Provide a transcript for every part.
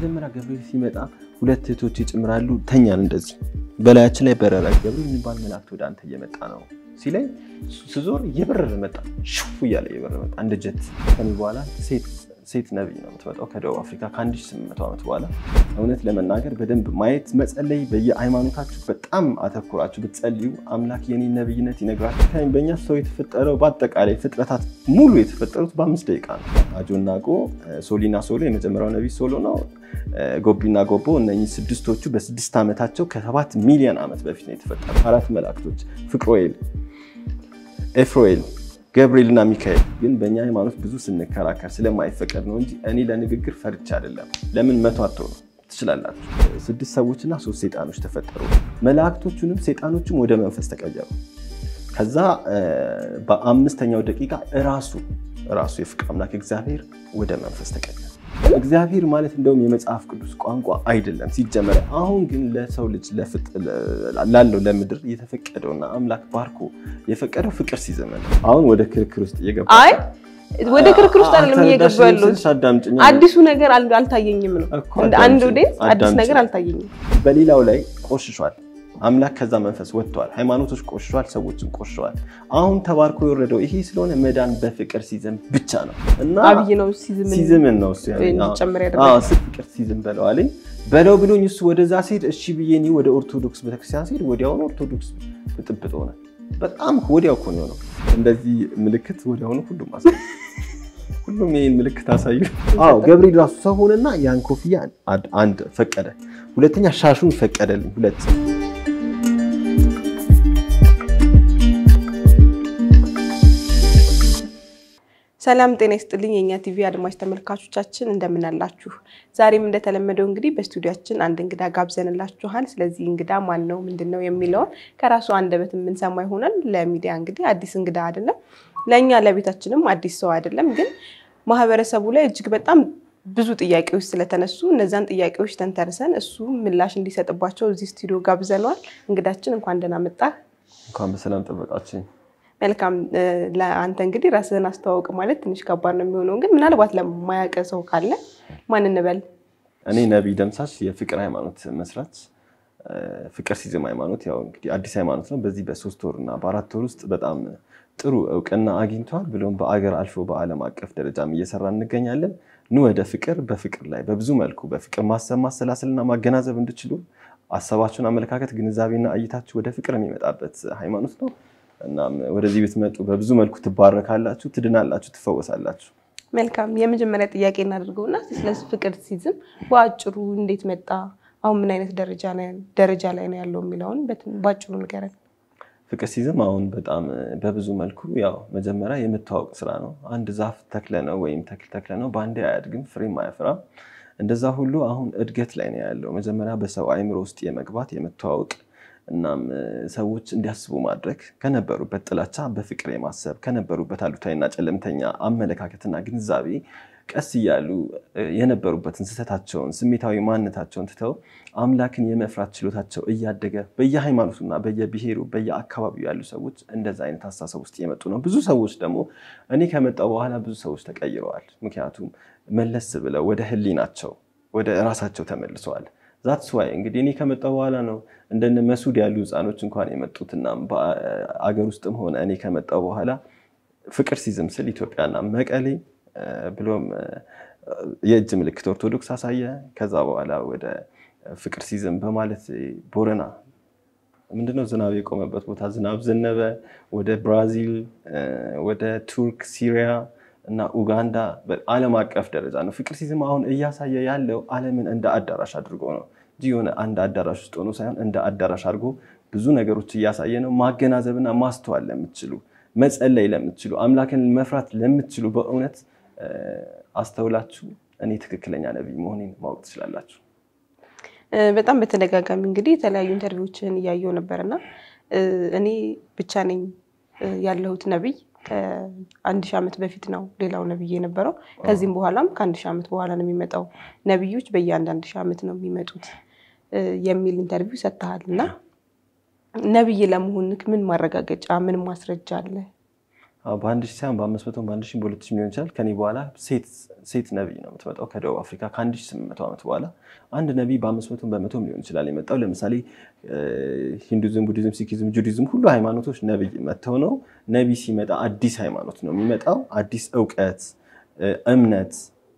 መጀመሪያ ገብሬ ሲመጣ ሁለት እህቶች ይጭምራሉ ተኛን። እንደዚህ በላያችን ላይ በረራ ገብሬ የሚባል መላእክት ወደ አንተ እየመጣ ነው ሲለኝ ስዞር እየበረረ መጣ፣ ሽፉ እያለ እየበረረ መጣ እንደ ጀት። ከኔ በኋላ ሴት ሴት ነቢይ ነው የምትመጣው ከደቡብ አፍሪካ ከ1800 ዓመት በኋላ። እውነት ለመናገር በደንብ ማየት መጸለይ፣ በየሃይማኖታችሁ በጣም አተኩራችሁ ብትጸልዩ አምላክ የኔ ነቢይነት ይነግራችሁ። በእኛ ሰው የተፈጠረው በአጠቃላይ ፍጥረታት ሙሉ የተፈጠሩት በአምስት ደቂቃ ነው። አጆናጎ ሶሊና ሶሎ የመጀመሪያው ነቢይ ሶሎ ነው። ጎቢና ጎቦ እነኚህ ስድስቶቹ በስድስት ዓመታቸው ከሰባት ሚሊዮን ዓመት በፊት ነው የተፈጠሩ። አራት መላእክቶች ፍቅሮኤል፣ ኤፍሮኤል ገብርኤልና ሚካኤል ግን በእኛ ሃይማኖት ብዙ ስንከራከር ስለማይፈቀድ ነው እንጂ እኔ ለንግግር ፈርቻ አይደለም። ለምን መቶ ነው ትችላላችሁ። ስድስት ሰዎችና ሶስት ሰይጣኖች ተፈጠሩ። መላእክቶቹንም ሰይጣኖችም ወደ መንፈስ ተቀየሩ። ከዛ በአምስተኛው ደቂቃ እራሱ እራሱ የፍቅር አምላክ እግዚአብሔር ወደ መንፈስ ተቀየረ። እግዚአብሔር ማለት እንደውም የመጽሐፍ ቅዱስ ቋንቋ አይደለም ሲጀመር። አሁን ግን ለሰው ልጅ ላለው ለምድር የተፈቀደውና አምላክ ባርኮ የፈቀደው ፍቅር ሲዘመን አሁን ወደ ክርክር ውስጥ እየገባ አይ ወደ ክርክር ውስጥ አይደለም እየገባ ያለው አዲሱ ነገር አልታየኝም ነው እንደ አንድ ኦዲየንስ አዲስ ነገር አልታየኝም። በሌላው ላይ ቆሽሿል አምላክ ከዛ መንፈስ ወጥቷል። ሃይማኖቶች ቆሸዋል፣ ሰዎችም ቆሸዋል። አሁን ተባርኮ የወረደው ይሄ ስለሆነ መዳን በፍቅር ሲዝም ብቻ ነው እና አብይ ነው ሲዝምን ነው ፍቅር ሲዝም በለዋልኝ በለው ብሎኝ እሱ ወደዛ ሲሄድ እሺ ብዬ ወደ ኦርቶዶክስ ቤተክርስቲያን ሲሄድ ወዲያውኑ ኦርቶዶክስ ብጥብጥ ሆነ። በጣም ወዲያው እኮ ነው እንደዚህ ምልክት ወዲያውኑ ሁሉም አሳ ሁሉም ይህን ምልክት አሳዩ። አዎ ገብርኤል ራሱ ሰው ሆነና ያን ኮፍያ አንድ ፈቀደ፣ ሁለተኛ ሻሹን ፈቀደልኝ ሁለት ሰላም ጤና ይስጥልኝ የእኛ ቲቪ አድማጭ ተመልካቾቻችን እንደምናላችሁ። ዛሬም እንደተለመደው እንግዲህ በስቱዲያችን አንድ እንግዳ ጋብዘንላችኋል። ስለዚህ እንግዳ ማን ነው፣ ምንድን ነው የሚለውን ከራሱ አንደበት የምንሰማ ይሆናል። ለሚዲያ እንግዲህ አዲስ እንግዳ አይደለም፣ ለእኛ ለቤታችንም አዲስ ሰው አይደለም። ግን ማህበረሰቡ ላይ እጅግ በጣም ብዙ ጥያቄዎች ስለተነሱ እነዛን ጥያቄዎች ተንተርሰን እሱ ምላሽ እንዲሰጥባቸው እዚህ ስቱዲዮ ጋብዘነዋል። እንግዳችን እንኳን ደህና መጣህ። እንኳን በሰላም ጠበቃችን መልካም ለአንተ እንግዲህ ራስህን አስተዋውቅ ማለት ትንሽ ከባድ ነው የሚሆነው፣ ግን ምናልባት ለማያውቅ ሰው ካለ ማን እንበል? እኔ ነቢይ ደምሳሽ የፍቅር ሃይማኖት መስራች ፍቅር ሲዝም ሃይማኖት ያው እንግዲህ አዲስ ሃይማኖት ነው። በዚህ በሶስት ወር እና በአራት ወር ውስጥ በጣም ጥሩ እውቅና አግኝቷል። ብሎም በአገር አልፎ በዓለም አቀፍ ደረጃም እየሰራ እንገኛለን። ኑ ወደ ፍቅር በፍቅር ላይ በብዙ መልኩ በፍቅር ማሰብ ማሰላሰልና ማገናዘብ እንድችሉ አሰባችሁን፣ አመለካከት፣ ግንዛቤና እይታችሁ ወደ ፍቅር የሚመጣበት ሃይማኖት ነው። እና ወደዚህ ብትመጡ በብዙ መልኩ ትባረካላችሁ፣ ትድናላችሁ፣ ትፈወሳላችሁ። መልካም የመጀመሪያ ጥያቄ እናደርገውና ስለ ፍቅር ሲዝም በአጭሩ እንዴት መጣ፣ አሁን ምን አይነት ደረጃ ላይ ነው ያለው የሚለውን በአጭሩ ንገረን። ፍቅር ሲዝም አሁን በጣም በብዙ መልኩ ያው መጀመሪያ የምታወቅ ስራ ነው። አንድ ዛፍ ተክለ ነው ወይም ተክል ተክለ ነው፣ በአንዴ አያድግም፣ ፍሬም አያፈራም። እንደዛ ሁሉ አሁን እድገት ላይ ነው ያለው። መጀመሪያ በሰው አይምሮ ውስጥ የመግባት የመተዋወቅ እናም ሰዎች እንዲያስቡ ማድረግ ከነበሩበት ጥላቻ በፍቅር የማሰብ ከነበሩበት አሉታዊና ጨለምተኛ አመለካከትና ግንዛቤ ቀስ እያሉ የነበሩበትን ስህተታቸውን፣ ስሜታዊ ማንነታቸውን ትተው አምላክን የመፍራት ችሎታቸው እያደገ በየሃይማኖቱና በየብሔሩ በየአካባቢው ያሉ ሰዎች እንደዛ አይነት አስተሳሰብ ውስጥ የመጡ ነው። ብዙ ሰዎች ደግሞ እኔ ከመጣው በኋላ ብዙ ሰዎች ተቀይረዋል። ምክንያቱም መለስ ብለው ወደ ሕሊናቸው ወደ ራሳቸው ተመልሰዋል። ዛትስ ዋይ እንግዲህ እኔ ከመጣው በኋላ ነው እንደነ መሱድ ያሉ ህፃኖች እንኳን የመጡትና አገር ውስጥም ሆነ እኔ ከመጣው በኋላ ፍቅር ስል ኢትዮጵያና መቀሌ ብሎም የእጅ ምልክት ኦርቶዶክስ አሳየ። ከዛ በኋላ ወደ ፍቅር ሲዝም በማለት ቦረና ምንድነው ዝናብ የቆመበት ቦታ ዝናብ ዘነበ። ወደ ብራዚል፣ ወደ ቱርክ፣ ሲሪያ እና ኡጋንዳ አለም አቀፍ ደረጃ ነው። ፍቅር ሲዝም አሁን እያሳየ ያለው ዓለምን እንደ አዳራሽ አድርጎ ነው። እጅግ የሆነ አንድ አዳራሽ ውስጥ ሆኖ ሳይሆን እንደ አዳራሽ አድርጎ ብዙ ነገሮች እያሳየ ነው። ማገናዘብና ማስተዋል ለምትችሉ፣ መጸለይ ለምትችሉ፣ አምላክን መፍራት ለምትችሉ በእውነት አስተውላችሁ እኔ ትክክለኛ ነቢይ መሆኔን ማወቅ ትችላላችሁ። በጣም በተደጋጋሚ እንግዲህ የተለያዩ ኢንተርቪዎችን እያየው ነበርና እኔ ብቻ ነኝ ያለሁት ነቢይ ከአንድ ሺህ ዓመት በፊት ነው ሌላው ነብይ የነበረው። ከዚህም በኋላም ከአንድ ሺህ ዓመት በኋላ ነው የሚመጣው። ነብዮች በየአንዳንድ ሺህ ዓመት ነው የሚመጡት የሚል ኢንተርቪው ሰጥተሃል እና ነብይ ለመሆንክ ምን ማረጋገጫ ምን ማስረጃ አለ? በአንድ ሺህ ሳይሆን በአምስት መቶ በአንድ ሺህ በሁለት ሺህ ሊሆን ይችላል። ከኔ በኋላ ሴት ነቢይ ነው የምትመጣው ከደቡብ አፍሪካ ከአንድ ሺህ ስምንት መቶ ዓመት በኋላ አንድ ነቢይ በአምስት መቶ በመቶም ሊሆን ይችላል የመጣው። ለምሳሌ ሂንዱዝም፣ ቡዲዝም፣ ሲኪዝም፣ ጁዲዝም ሁሉ ሃይማኖቶች ነቢይ መጥተው ነው። ነቢይ ሲመጣ አዲስ ሃይማኖት ነው የሚመጣው። አዲስ እውቀት፣ እምነት፣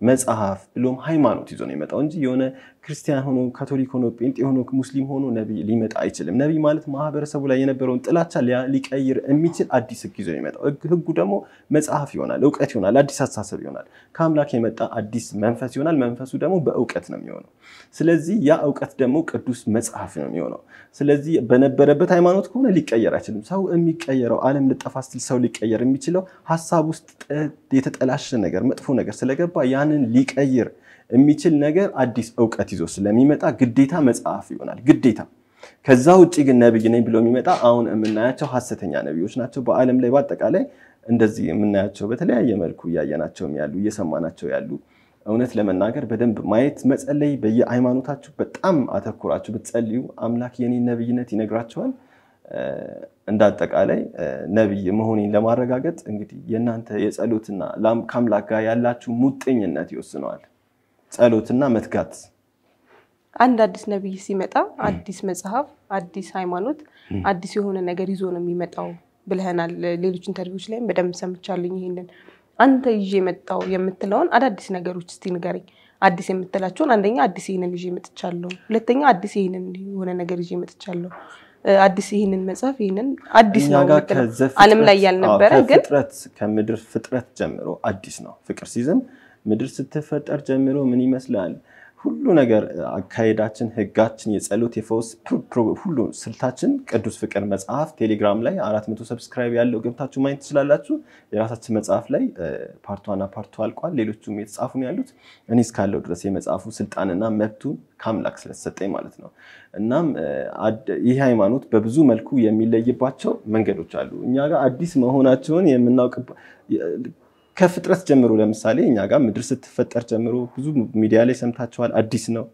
መጽሐፍ ብሎም ሃይማኖት ይዞ ነው የመጣው እንጂ የሆነ ክርስቲያን ሆኖ ካቶሊክ ሆኖ ጴንጤ ሆኖ ሙስሊም ሆኖ ነቢይ ሊመጣ አይችልም። ነቢይ ማለት ማህበረሰቡ ላይ የነበረውን ጥላቻ ሊቀይር የሚችል አዲስ ህግ ይዞ የሚመጣው ህጉ ደግሞ መጽሐፍ ይሆናል፣ እውቀት ይሆናል፣ አዲስ አስተሳሰብ ይሆናል፣ ከአምላክ የመጣ አዲስ መንፈስ ይሆናል። መንፈሱ ደግሞ በእውቀት ነው የሚሆነው። ስለዚህ ያ እውቀት ደግሞ ቅዱስ መጽሐፍ ነው የሚሆነው። ስለዚህ በነበረበት ሃይማኖት ከሆነ ሊቀየር አይችልም። ሰው የሚቀየረው ዓለም ልጠፋ ስትል ሰው ሊቀየር የሚችለው ሀሳብ ውስጥ የተጠላሸ ነገር፣ መጥፎ ነገር ስለገባ ያንን ሊቀይር የሚችል ነገር አዲስ እውቀት ይዞ ስለሚመጣ ግዴታ መጽሐፍ ይሆናል ግዴታ። ከዛ ውጭ ግን ነብይ ነኝ ብሎ የሚመጣ አሁን የምናያቸው ሀሰተኛ ነቢዮች ናቸው። በዓለም ላይ በአጠቃላይ እንደዚህ የምናያቸው በተለያየ መልኩ እያየናቸውም ያሉ እየሰማናቸው ያሉ እውነት ለመናገር በደንብ ማየት መጸለይ፣ በየሃይማኖታችሁ በጣም አተኩራችሁ ብትጸልዩ አምላክ የኔ ነብይነት ይነግራቸዋል። እንዳጠቃላይ አጠቃላይ ነብይ መሆኔን ለማረጋገጥ እንግዲህ የእናንተ የጸሎትና ከአምላክ ጋር ያላችሁ ሙጥኝነት ይወስነዋል። ጸሎትና መትጋት አንድ አዲስ ነቢይ ሲመጣ አዲስ መጽሐፍ፣ አዲስ ሃይማኖት፣ አዲስ የሆነ ነገር ይዞ ነው የሚመጣው ብለህናል። ሌሎች ኢንተርቪዎች ላይም በደንብ ሰምቻለኝ ይሄንን። አንተ ይዤ የመጣው የምትለውን አዳዲስ ነገሮች እስቲ ንገረኝ። አዲስ የምትላቸውን አንደኛ አዲስ ይህንን ይዤ መጥቻለሁ፣ ሁለተኛ አዲስ ይህንን የሆነ ነገር ይዤ መጥቻለሁ፣ አዲስ ይህንን መጽሐፍ ይህንን አዲስ ነው ዓለም ላይ ያልነበረ ግን ፍጥረት ከምድር ፍጥረት ጀምሮ አዲስ ነው ፍቅር ሲዝም ምድር ስትፈጠር ጀምሮ ምን ይመስላል? ሁሉ ነገር አካሄዳችን፣ ህጋችን፣ የጸሎት፣ የፈውስ ሁሉ ስልታችን ቅዱስ ፍቅር መጽሐፍ ቴሌግራም ላይ አራት መቶ ሰብስክራይብ ያለው ገብታችሁ ማየት ትችላላችሁ። የራሳችን መጽሐፍ ላይ ፓርቷና ፓርቱ አልቋል። ሌሎቹም የተጻፉ ነው ያሉት። እኔ እስካለው ድረስ የመጽሐፉ ስልጣንና መብቱ ከአምላክ ስለተሰጠኝ ማለት ነው። እናም ይህ ሃይማኖት በብዙ መልኩ የሚለይባቸው መንገዶች አሉ። እኛ ጋር አዲስ መሆናቸውን የምናውቅ ከፍጥረት ጀምሮ ለምሳሌ እኛ ጋር ምድር ስትፈጠር ጀምሮ ብዙ ሚዲያ ላይ ሰምታችኋል። አዲስ ነው።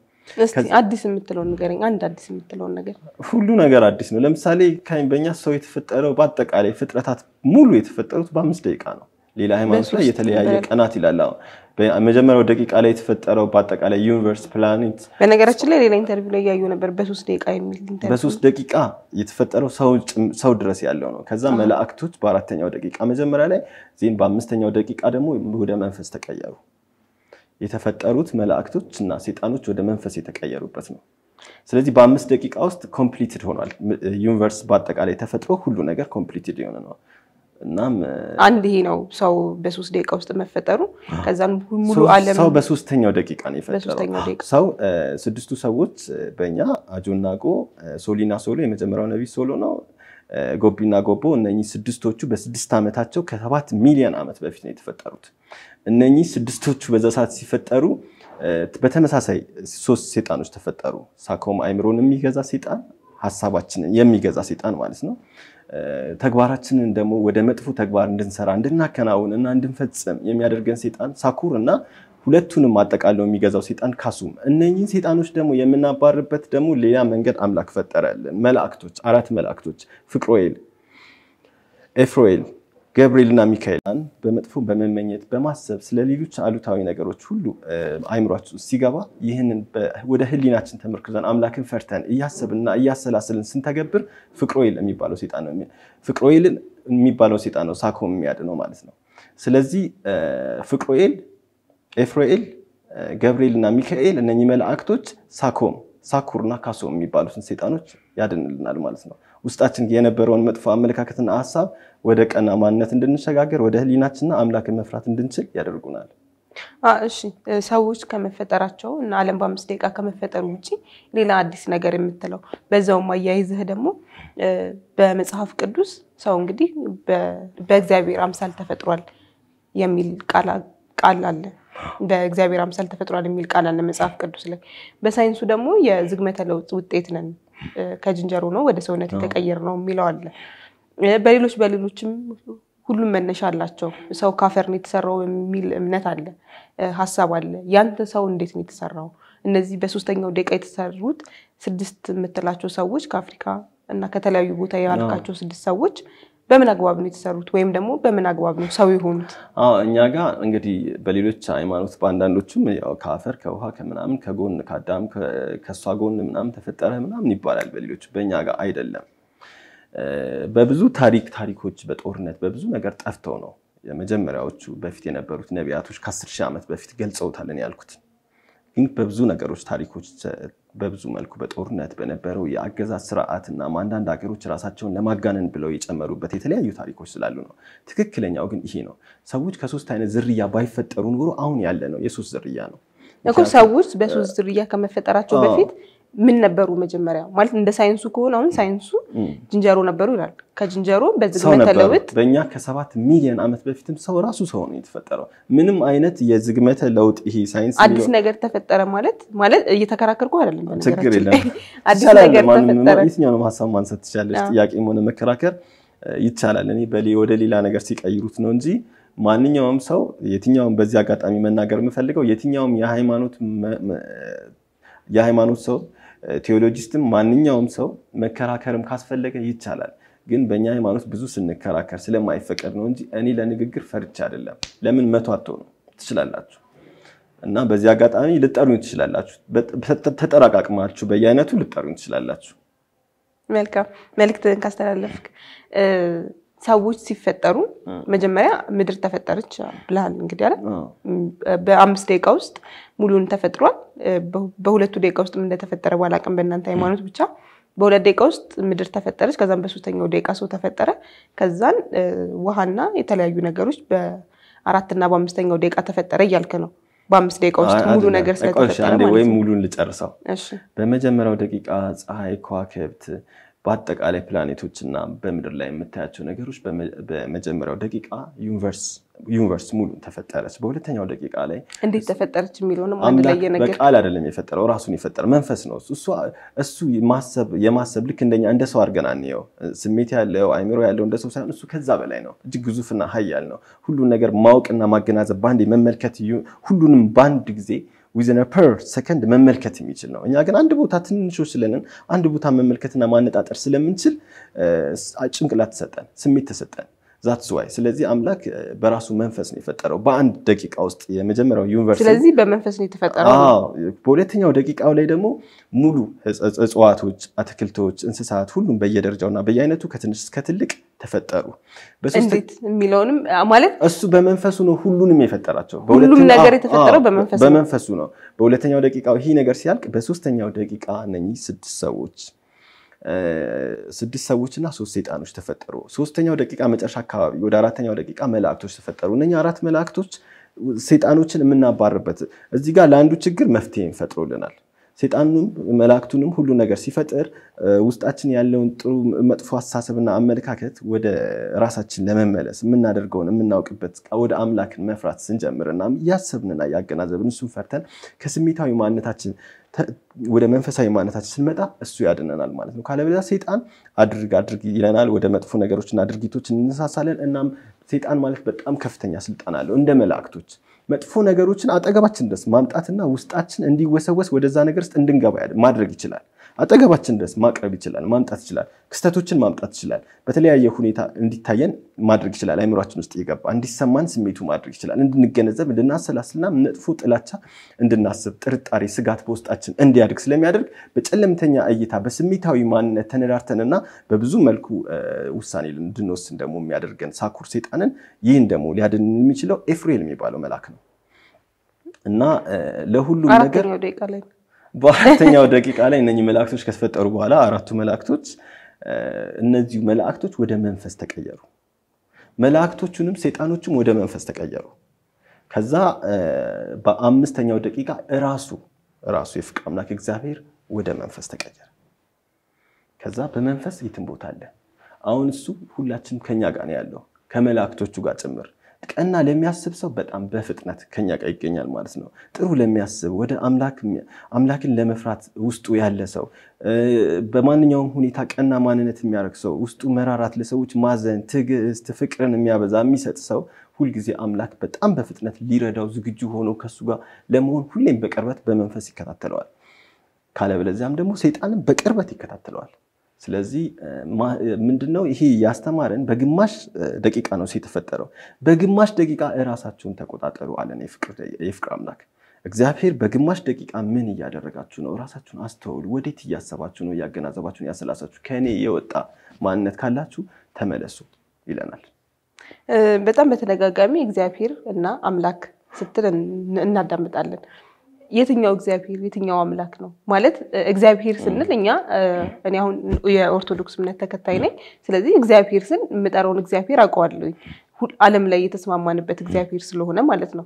አዲስ የምትለውን ንገረኝ። አንድ አዲስ የምትለውን ነገር። ሁሉ ነገር አዲስ ነው። ለምሳሌ በእኛ ሰው የተፈጠረው በአጠቃላይ ፍጥረታት ሙሉ የተፈጠሩት በአምስት ደቂቃ ነው። ሌላ ሃይማኖት ላይ የተለያየ ቀናት ይላል። በመጀመሪያው ደቂቃ ላይ የተፈጠረው በአጠቃላይ ዩኒቨርስ ፕላኔት። በነገራችን ላይ ሌላ ኢንተርቪው ላይ ያዩ ነበር፣ በሶስት ደቂቃ የሚል በሶስት ደቂቃ የተፈጠረው ሰው ድረስ ያለው ነው። ከዛ መላእክቶች በአራተኛው ደቂቃ መጀመሪያ ላይ ዜን፣ በአምስተኛው ደቂቃ ደግሞ ወደ መንፈስ ተቀየሩ። የተፈጠሩት መላእክቶች እና ሴጣኖች ወደ መንፈስ የተቀየሩበት ነው። ስለዚህ በአምስት ደቂቃ ውስጥ ኮምፕሊትድ ሆኗል። ዩኒቨርስ በአጠቃላይ ተፈጥሮ ሁሉ ነገር ኮምፕሊትድ የሆነ ነው። እናም አንድ ይሄ ነው ሰው በሶስት ደቂቃ ውስጥ መፈጠሩ። ከዛን ሙሉ ዓለም ሰው በሶስተኛው ደቂቃ ነው የፈጠረው። ሰው ስድስቱ ሰዎች በእኛ አጆና ጎ፣ ሶሊና ሶሎ የመጀመሪያው ነቢይ ሶሎ ነው። ጎቢና ጎቦ እነኚህ ስድስቶቹ በስድስት ዓመታቸው ከሰባት ሚሊዮን ዓመት በፊት ነው የተፈጠሩት። እነኚህ ስድስቶቹ በዛ ሰዓት ሲፈጠሩ በተመሳሳይ ሶስት ሴጣኖች ተፈጠሩ። ሳኮም አይምሮን የሚገዛ ሴጣን ሀሳባችንን የሚገዛ ሴጣን ማለት ነው። ተግባራችንን ደግሞ ወደ መጥፎ ተግባር እንድንሰራ እንድናከናውን እና እንድንፈጽም የሚያደርገን ሴጣን ሳኩር እና ሁለቱንም አጠቃለው የሚገዛው ሴጣን ካሱም። እነኚህን ሴጣኖች ደግሞ የምናባርበት ደግሞ ሌላ መንገድ አምላክ ፈጠረልን። መላእክቶች፣ አራት መላእክቶች ፍቅሮኤል፣ ኤፍሮኤል ገብርኤልና ሚካኤልን በመጥፎ በመመኘት በማሰብ ስለ ሌሎች አሉታዊ ነገሮች ሁሉ አይምሯችን ሲገባ ይህንን ወደ ህሊናችን ተመርክዘን አምላክን ፈርተን እያሰብንና እያሰላስልን ስንተገብር ፍቅሮይል የሚባለው ሴጣን ነው ፍቅሮይልን የሚባለው ሴጣን ነው የሚያድ የሚያድነው ማለት ነው። ስለዚህ ፍቅሮኤል፣ ኤፍሮኤል፣ ገብርኤል እና ሚካኤል እነኚህ መላእክቶች ሳኮም፣ ሳኩርና ካሶም የሚባሉትን ሴጣኖች ያድንልናል ማለት ነው። ውስጣችን የነበረውን መጥፎ አመለካከትና ሀሳብ ወደ ቀና ማንነት እንድንሸጋገር ወደ ህሊናችንና አምላክን መፍራት እንድንችል ያደርጉናል። እሺ ሰዎች ከመፈጠራቸው እና ዓለም በአምስት ደቂቃ ከመፈጠሩ ውጭ ሌላ አዲስ ነገር የምትለው በዛውም አያይዝህ ደግሞ በመጽሐፍ ቅዱስ ሰው እንግዲህ በእግዚአብሔር አምሳል ተፈጥሯል የሚል ቃል አለ። በእግዚአብሔር አምሳል ተፈጥሯል የሚል ቃል አለ መጽሐፍ ቅዱስ ላይ። በሳይንሱ ደግሞ የዝግመተ ለውጥ ውጤት ነን ከዝንጀሮ ነው ወደ ሰውነት የተቀየር ነው የሚለው አለ። በሌሎች በሌሎችም ሁሉም መነሻ አላቸው። ሰው ካፈር ነው የተሰራው የሚል እምነት አለ፣ ሀሳብ አለ። ያንተ ሰው እንዴት ነው የተሰራው? እነዚህ በሶስተኛው ደቂቃ የተሰሩት ስድስት የምትላቸው ሰዎች ከአፍሪካ እና ከተለያዩ ቦታ የላካቸው ስድስት ሰዎች በምን አግባብ ነው የተሰሩት ወይም ደግሞ በምን አግባብ ነው ሰው የሆኑት? እኛ ጋር እንግዲህ በሌሎች ሃይማኖት በአንዳንዶቹም ከአፈር ከውሃ ከምናምን ከጎን ከአዳም ከእሷ ጎን ምናምን ተፈጠረ ምናምን ይባላል። በሌሎች በእኛ ጋር አይደለም። በብዙ ታሪክ ታሪኮች በጦርነት በብዙ ነገር ጠፍተው ነው የመጀመሪያዎቹ በፊት የነበሩት ነቢያቶች ከአስር ሺህ ዓመት በፊት ገልጸውታለን ያልኩት ግን በብዙ ነገሮች ታሪኮች በብዙ መልኩ በጦርነት በነበረው የአገዛዝ ስርዓትና አንዳንድ ሀገሮች ራሳቸውን ለማጋነን ብለው የጨመሩበት የተለያዩ ታሪኮች ስላሉ ነው። ትክክለኛው ግን ይሄ ነው። ሰዎች ከሶስት አይነት ዝርያ ባይፈጠሩ ኑሮ አሁን ያለ ነው የሶስት ዝርያ ነው እኮ። ሰዎች በሶስት ዝርያ ከመፈጠራቸው በፊት ምን ነበሩ መጀመሪያ? ማለት እንደ ሳይንሱ ከሆነ አሁን ሳይንሱ ዝንጀሮ ነበሩ ይላል። ከዝንጀሮ በዝግመተ ለውጥ በእኛ ከሰባት ሚሊዮን ዓመት በፊትም ሰው ራሱ ሰው ነው የተፈጠረው። ምንም አይነት የዝግመተ ለውጥ ይሄ ሳይንስ አዲስ ነገር ተፈጠረ ማለት ማለት እየተከራከርኩ አይደለም። ችግር የለም አዲስ ነገር ተፈጠረ። የትኛው ነው ሀሳብ ማንሳት ትችላለች። ጥያቄም ሆነ መከራከር ይቻላል። እኔ በሌ ወደ ሌላ ነገር ሲቀይሩት ነው እንጂ ማንኛውም ሰው የትኛውም በዚህ አጋጣሚ መናገር የምፈልገው የትኛውም የሃይማኖት የሃይማኖት ሰው ቴዎሎጂስትም ማንኛውም ሰው መከራከርም ካስፈለገ ይቻላል። ግን በእኛ ሃይማኖት ብዙ ስንከራከር ስለማይፈቀድ ነው እንጂ እኔ ለንግግር ፈርቻ አይደለም። ለምን መቶ ነው ትችላላችሁ እና በዚህ አጋጣሚ ልጠሩኝ ትችላላችሁ። ተጠራቃቅማችሁ በየአይነቱ ልጠሩኝ ትችላላችሁ። መልካም መልክትን ካስተላለፍክ ሰዎች ሲፈጠሩ መጀመሪያ ምድር ተፈጠረች ብለሃል እንግዲህ አለ በአምስት ደቂቃ ውስጥ ሙሉን ተፈጥሯል። በሁለቱ ደቂቃ ውስጥ እንደተፈጠረ እንደተፈጠረ ባላውቅም በእናንተ ሃይማኖት ብቻ በሁለት ደቂቃ ውስጥ ምድር ተፈጠረች። ከዛም በሶስተኛው ደቂቃ ሰው ተፈጠረ። ከዛን ውሃና የተለያዩ ነገሮች በአራትና በአምስተኛው ደቂቃ ተፈጠረ እያልክ ነው። በአምስት ደቂቃ ውስጥ ሙሉ ነገር ስለተፈጠረ ወይም ሙሉን ልጨርሰው። በመጀመሪያው ደቂቃ ፀሐይ፣ ከዋክብት በአጠቃላይ ፕላኔቶችና በምድር ላይ የምታያቸው ነገሮች በመጀመሪያው ደቂቃ ዩኒቨርስ ሙሉ ተፈጠረች። በሁለተኛው ደቂቃ ላይ እንዴት ተፈጠረች የሚለውንም በቃል አይደለም የፈጠረው ራሱን የፈጠረ መንፈስ ነው። እሱ የማሰብ ልክ እንደኛ እንደ ሰው አድርገን አንየው። ስሜት ያለው አይምሮ ያለው እንደ ሰው ሳይሆን እሱ ከዛ በላይ ነው። እጅግ ግዙፍና ሀያል ነው። ሁሉን ነገር ማወቅና ማገናዘብ በአንድ መመልከት ሁሉንም በአንድ ጊዜ ዊዝን ፐር ሰከንድ መመልከት የሚችል ነው። እኛ ግን አንድ ቦታ ትንሾች ስለንን አንድ ቦታ መመልከትና ማነጣጠር ስለምንችል ጭንቅላት ተሰጠን፣ ስሜት ተሰጠን። ዛትስ ዋይ። ስለዚህ አምላክ በራሱ መንፈስ ነው የፈጠረው በአንድ ደቂቃ ውስጥ የመጀመሪያው ዩኒቨርስ። ስለዚህ በመንፈስ ነው የተፈጠረው። በሁለተኛው ደቂቃው ላይ ደግሞ ሙሉ እጽዋቶች፣ አትክልቶች፣ እንስሳት ሁሉም በየደረጃውና በየአይነቱ ከትንሽ እስከ ትልቅ ተፈጠሩ። የሚለውንም ማለት እሱ በመንፈሱ ነው ሁሉንም የፈጠራቸው። ሁሉም ነገር የተፈጠረው በመንፈሱ ነው። በሁለተኛው ደቂቃ ይህ ነገር ሲያልቅ በሶስተኛው ደቂቃ እነኚህ ስድስት ሰዎች ስድስት ሰዎችና ሶስት ሰይጣኖች ተፈጠሩ። ሶስተኛው ደቂቃ መጨረሻ አካባቢ ወደ አራተኛው ደቂቃ መላእክቶች ተፈጠሩ። እነኛ አራት መላእክቶች ሰይጣኖችን የምናባርበት እዚህ ጋር ለአንዱ ችግር መፍትሄ ፈጥሮልናል። ሴጣኑም መላእክቱንም ሁሉ ነገር ሲፈጥር ውስጣችን ያለውን ጥሩ መጥፎ አስተሳሰብና አመለካከት ወደ ራሳችን ለመመለስ የምናደርገውን የምናውቅበት ወደ አምላክን መፍራት ስንጀምርና እያሰብንና እያገናዘብን እሱን ፈርተን ከስሜታዊ ማንነታችን ወደ መንፈሳዊ ማንነታችን ስንመጣ እሱ ያድነናል ማለት ነው። ካለበለዚያ ሴጣን አድርግ አድርግ ይለናል። ወደ መጥፎ ነገሮችና ድርጊቶች እንነሳሳለን። እናም ሴጣን ማለት በጣም ከፍተኛ ስልጣን አለው እንደ መላእክቶች መጥፎ ነገሮችን አጠገባችን ድረስ ማምጣትና ውስጣችን እንዲወሰወስ ወደዛ ነገር ውስጥ እንድንገባ ማድረግ ይችላል። አጠገባችን ድረስ ማቅረብ ይችላል፣ ማምጣት ይችላል፣ ክስተቶችን ማምጣት ይችላል። በተለያየ ሁኔታ እንዲታየን ማድረግ ይችላል። አይምሯችን ውስጥ እየገባ እንዲሰማን ስሜቱ ማድረግ ይችላል። እንድንገነዘብ፣ እንድናሰላስልና መጥፎ ጥላቻ እንድናስብ፣ ጥርጣሬ፣ ስጋት በውስጣችን እንዲያድግ ስለሚያደርግ በጨለምተኛ እይታ በስሜታዊ ማንነት ተነዳርተንና በብዙ መልኩ ውሳኔ እንድንወስን ደግሞ የሚያደርገን ሳኩር ሴጣንን ይህን ደግሞ ሊያድን የሚችለው ኤፍሬል የሚባለው መልአክ ነው እና ለሁሉም ነገር በአራተኛው ደቂቃ ላይ እነኚህ መላእክቶች ከተፈጠሩ በኋላ አራቱ መላእክቶች እነዚሁ መላእክቶች ወደ መንፈስ ተቀየሩ። መላእክቶቹንም ሰይጣኖቹም ወደ መንፈስ ተቀየሩ። ከዛ በአምስተኛው ደቂቃ እራሱ ራሱ የፍቅር አምላክ እግዚአብሔር ወደ መንፈስ ተቀየረ። ከዛ በመንፈስ የትም ቦታ አለ። አሁን እሱ ሁላችንም ከኛ ጋር ነው ያለው ከመላእክቶቹ ጋር ጭምር ቀና ለሚያስብ ሰው በጣም በፍጥነት ከኛ ጋር ይገኛል ማለት ነው። ጥሩ ለሚያስብ ወደ አምላክን ለመፍራት ውስጡ ያለ ሰው በማንኛውም ሁኔታ ቀና ማንነት የሚያደርግ ሰው ውስጡ መራራት፣ ለሰዎች ማዘን፣ ትዕግስት፣ ፍቅርን የሚያበዛ የሚሰጥ ሰው ሁልጊዜ አምላክ በጣም በፍጥነት ሊረዳው ዝግጁ ሆኖ ከሱ ጋር ለመሆን ሁሌም በቅርበት በመንፈስ ይከታተለዋል። ካለበለዚያም ደግሞ ሰይጣንም በቅርበት ይከታተለዋል። ስለዚህ ምንድነው ይሄ ያስተማረን በግማሽ ደቂቃ ነው የተፈጠረው። በግማሽ ደቂቃ እራሳችሁን ተቆጣጠሩ አለን የፍቅር አምላክ እግዚአብሔር። በግማሽ ደቂቃ ምን እያደረጋችሁ ነው? እራሳችሁን አስተውሉ። ወዴት እያሰባችሁ ነው? እያገናዘባችሁን ያሰላሳችሁ። ከእኔ የወጣ ማንነት ካላችሁ ተመለሱ ይለናል። በጣም በተደጋጋሚ እግዚአብሔር እና አምላክ ስትል እናዳምጣለን። የትኛው እግዚአብሔር የትኛው አምላክ ነው ማለት እግዚአብሔር ስንል እኛ እኔ አሁን የኦርቶዶክስ እምነት ተከታይ ነኝ። ስለዚህ እግዚአብሔር ስን የምጠራውን እግዚአብሔር አውቀዋለሁ ዓለም ላይ የተስማማንበት እግዚአብሔር ስለሆነ ማለት ነው።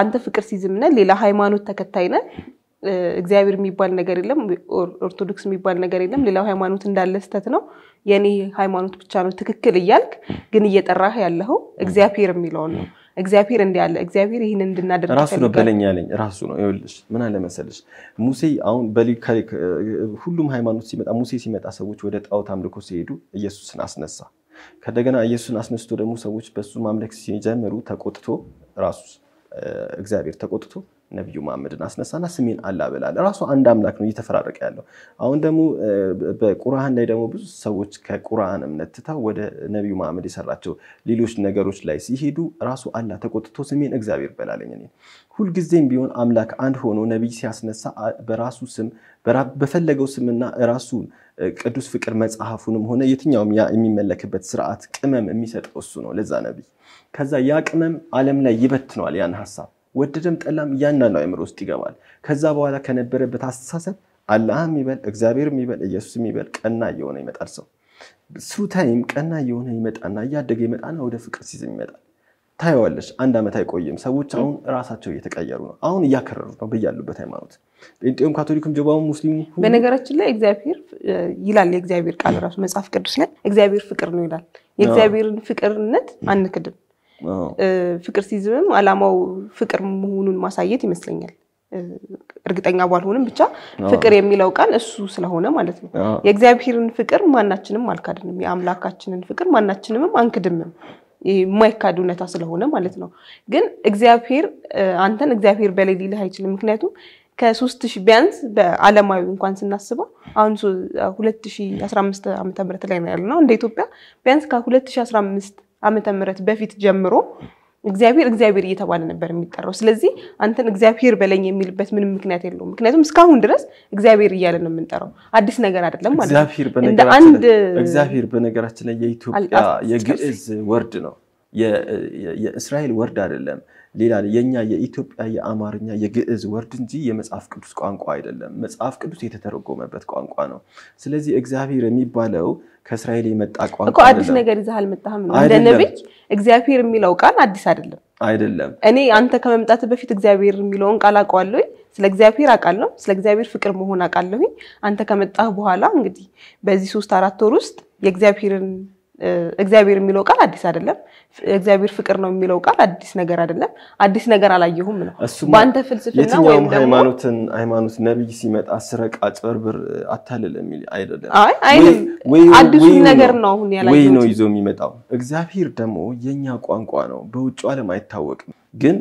አንተ ፍቅር ሲዝምነ ሌላ ሃይማኖት ተከታይ እግዚአብሔር የሚባል ነገር የለም፣ ኦርቶዶክስ የሚባል ነገር የለም፣ ሌላው ሃይማኖት እንዳለ ስተት ነው፣ የእኔ ሃይማኖት ብቻ ነው ትክክል እያልክ ግን እየጠራህ ያለው እግዚአብሔር የሚለውን ነው። እግዚአብሔር እንዲህ አለ፣ እግዚአብሔር ይህን እንድናደርግ ራሱ ነው በለኝ ያለኝ ራሱ ነው። ይኸውልሽ ምን አለ መሰለሽ ሙሴ አሁን ሁሉም ሃይማኖት ሲመጣ ሙሴ ሲመጣ ሰዎች ወደ ጣዖት አምልኮ ሲሄዱ ኢየሱስን አስነሳ። ከደገና ኢየሱስን አስነስቶ ደግሞ ሰዎች በሱ ማምለክ ሲጀምሩ ተቆጥቶ ራሱ እግዚአብሔር ተቆጥቶ ነቢዩ መሐመድን አስነሳና ስሜን አላ ብላል። ራሱ አንድ አምላክ ነው እየተፈራረቀ ያለው። አሁን ደግሞ በቁርአን ላይ ደግሞ ብዙ ሰዎች ከቁርአን እምነት ወደ ነቢዩ መሐመድ የሰራቸው ሌሎች ነገሮች ላይ ሲሄዱ ራሱ አላ ተቆጥቶ ስሜን እግዚአብሔር በላለኝ። እኔ ሁልጊዜም ቢሆን አምላክ አንድ ሆኖ ነቢይ ሲያስነሳ በራሱ ስም በፈለገው ስምና ራሱ ቅዱስ ፍቅር መጽሐፉንም ሆነ የትኛውም ያ የሚመለክበት ስርዓት ቅመም የሚሰጠው እሱ ነው ለዛ ነቢይ። ከዛ ያ ቅመም ዓለም ላይ ይበትነዋል ያን ሀሳብ ወደደም ጠላም እያንዳንዱ አእምሮ ውስጥ ይገባል። ከዛ በኋላ ከነበረበት አስተሳሰብ አላህም ይበል እግዚአብሔርም ይበል ኢየሱስም ይበል ቀና እየሆነ ይመጣል። ሰው ስሩ ታይም ቀና እየሆነ ይመጣና እያደገ ይመጣና ወደ ፍቅር ሲዝም ይመጣል። ታየዋለች። አንድ ዓመት አይቆይም። ሰዎች አሁን ራሳቸው እየተቀየሩ ነው። አሁን እያከረሩት ነው በያሉበት ሃይማኖት፣ ጴንጤውም፣ ካቶሊክም፣ ጆባውም፣ ሙስሊሙ። በነገራችን ላይ እግዚአብሔር ይላል የእግዚአብሔር ቃል ራሱ መጽሐፍ ቅዱስ ላይ እግዚአብሔር ፍቅር ነው ይላል። የእግዚአብሔርን ፍቅርነት አንክድም። ፍቅር ሲዝምም አላማው ፍቅር መሆኑን ማሳየት ይመስለኛል። እርግጠኛ ባልሆንም ብቻ ፍቅር የሚለው ቃል እሱ ስለሆነ ማለት ነው። የእግዚአብሔርን ፍቅር ማናችንም አልካድንም፣ የአምላካችንን ፍቅር ማናችንምም አንክድምም። የማይካድ እውነታ ስለሆነ ማለት ነው። ግን እግዚአብሔር አንተን እግዚአብሔር በላይ ሊልህ አይችልም። ምክንያቱም ከሶስት ሺህ ቢያንስ በአለማዊ እንኳን ስናስበው አሁን 2015 ዓመተ ምህረት ላይ ነው ነው እንደ ኢትዮጵያ ቢያንስ አስራ 2015 ዓመተ ምህረት በፊት ጀምሮ እግዚአብሔር እግዚአብሔር እየተባለ ነበር የሚጠራው። ስለዚህ አንተን እግዚአብሔር በለኝ የሚልበት ምንም ምክንያት የለውም። ምክንያቱም እስካሁን ድረስ እግዚአብሔር እያለ ነው የምንጠራው። አዲስ ነገር አይደለም ማለት ነው። እግዚአብሔር በነገራችን ላይ የኢትዮጵያ የግዕዝ ወርድ ነው፣ የእስራኤል ወርድ አይደለም። ሌላ የኛ የኢትዮጵያ የአማርኛ የግዕዝ ወርድ እንጂ የመጽሐፍ ቅዱስ ቋንቋ አይደለም። መጽሐፍ ቅዱስ የተተረጎመበት ቋንቋ ነው። ስለዚህ እግዚአብሔር የሚባለው ከእስራኤል የመጣ ቋንቋ አዲስ ነገር ይዘህ አልመጣህም ነው። እንደ ነቢይ እግዚአብሔር የሚለው ቃል አዲስ አይደለም አይደለም። እኔ አንተ ከመምጣት በፊት እግዚአብሔር የሚለውን ቃል አውቀዋለሁ። ስለ እግዚአብሔር አውቃለሁ። ስለ እግዚአብሔር ፍቅር መሆን አውቃለሁ። አንተ ከመጣህ በኋላ እንግዲህ በዚህ ሶስት አራት ወር ውስጥ የእግዚአብሔርን እግዚአብሔር የሚለው ቃል አዲስ አይደለም። እግዚአብሔር ፍቅር ነው የሚለው ቃል አዲስ ነገር አይደለም። አዲስ ነገር አላየሁም ነው በአንተ ፍልስፍና። የትኛውም ሃይማኖትን ሃይማኖት ነቢይ ሲመጣ ስረቅ፣ አጭበርብር፣ አታልል የሚል አይደለም። አዲሱን ነገር ነው አሁን ወይ ነው ይዞ የሚመጣው። እግዚአብሔር ደግሞ የእኛ ቋንቋ ነው፣ በውጭ ዓለም አይታወቅም። ግን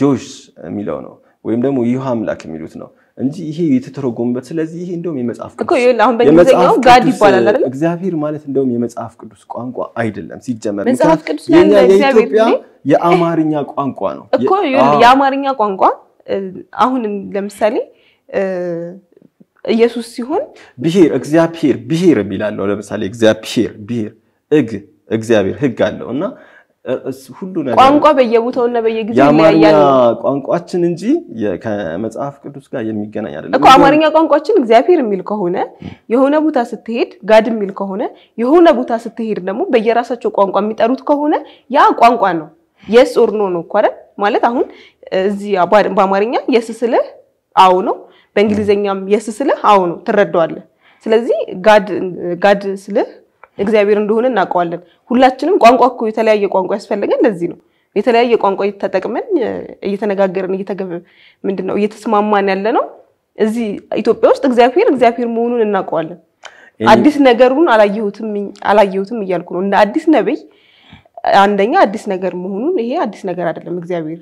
ጆሽ የሚለው ነው ወይም ደግሞ ይህ አምላክ የሚሉት ነው እንጂ ይሄ የተተረጎመበት ስለዚህ ይሄ እንደውም የመጽሐፍ ቅዱስ አሁን በእንግሊዝኛው ጋድ ይባላል አይደል? እግዚአብሔር ማለት እንደውም የመጽሐፍ ቅዱስ ቋንቋ አይደለም ሲጀመር። መጽሐፍ ቅዱስ ላይ የኢትዮጵያ የአማርኛ ቋንቋ ነው እኮ የአማርኛ ቋንቋ አሁን ለምሳሌ ኢየሱስ ሲሆን ብሔር እግዚአብሔር ብሔር የሚላለው ለምሳሌ እግዚአብሔር ብሔር እግ እግዚአብሔር ህግ አለው እና ሁሉ ነገር ቋንቋ በየቦታውና በየጊዜው የአማርኛ ቋንቋችን እንጂ ከመጽሐፍ ቅዱስ ጋር የሚገናኝ አይደለም እኮ። አማርኛ ቋንቋችን እግዚአብሔር የሚል ከሆነ የሆነ ቦታ ስትሄድ ጋድ የሚል ከሆነ የሆነ ቦታ ስትሄድ ደግሞ በየራሳቸው ቋንቋ የሚጠሩት ከሆነ ያ ቋንቋ ነው። የስ ኦር ኖ ነው እኮ አይደል? ማለት አሁን እዚህ በአማርኛ የስ ስልህ አዎ ነው፣ በእንግሊዝኛም የስ ስልህ አዎ ነው፣ ትረዳዋለህ። ስለዚህ ጋድ ስልህ እግዚአብሔር እንደሆነ እናውቀዋለን። ሁላችንም ቋንቋ እኮ የተለያየ ቋንቋ ያስፈልገን ለዚህ ነው። የተለያየ ቋንቋ ተጠቅመን እየተነጋገርን ምንድን ነው እየተስማማን ያለ ነው። እዚህ ኢትዮጵያ ውስጥ እግዚአብሔር እግዚአብሔር መሆኑን እናውቀዋለን። አዲስ ነገሩን አላየሁትም እያልኩ ነው። እንደ አዲስ ነብይ አንደኛ አዲስ ነገር መሆኑን ይሄ አዲስ ነገር አይደለም። እግዚአብሔር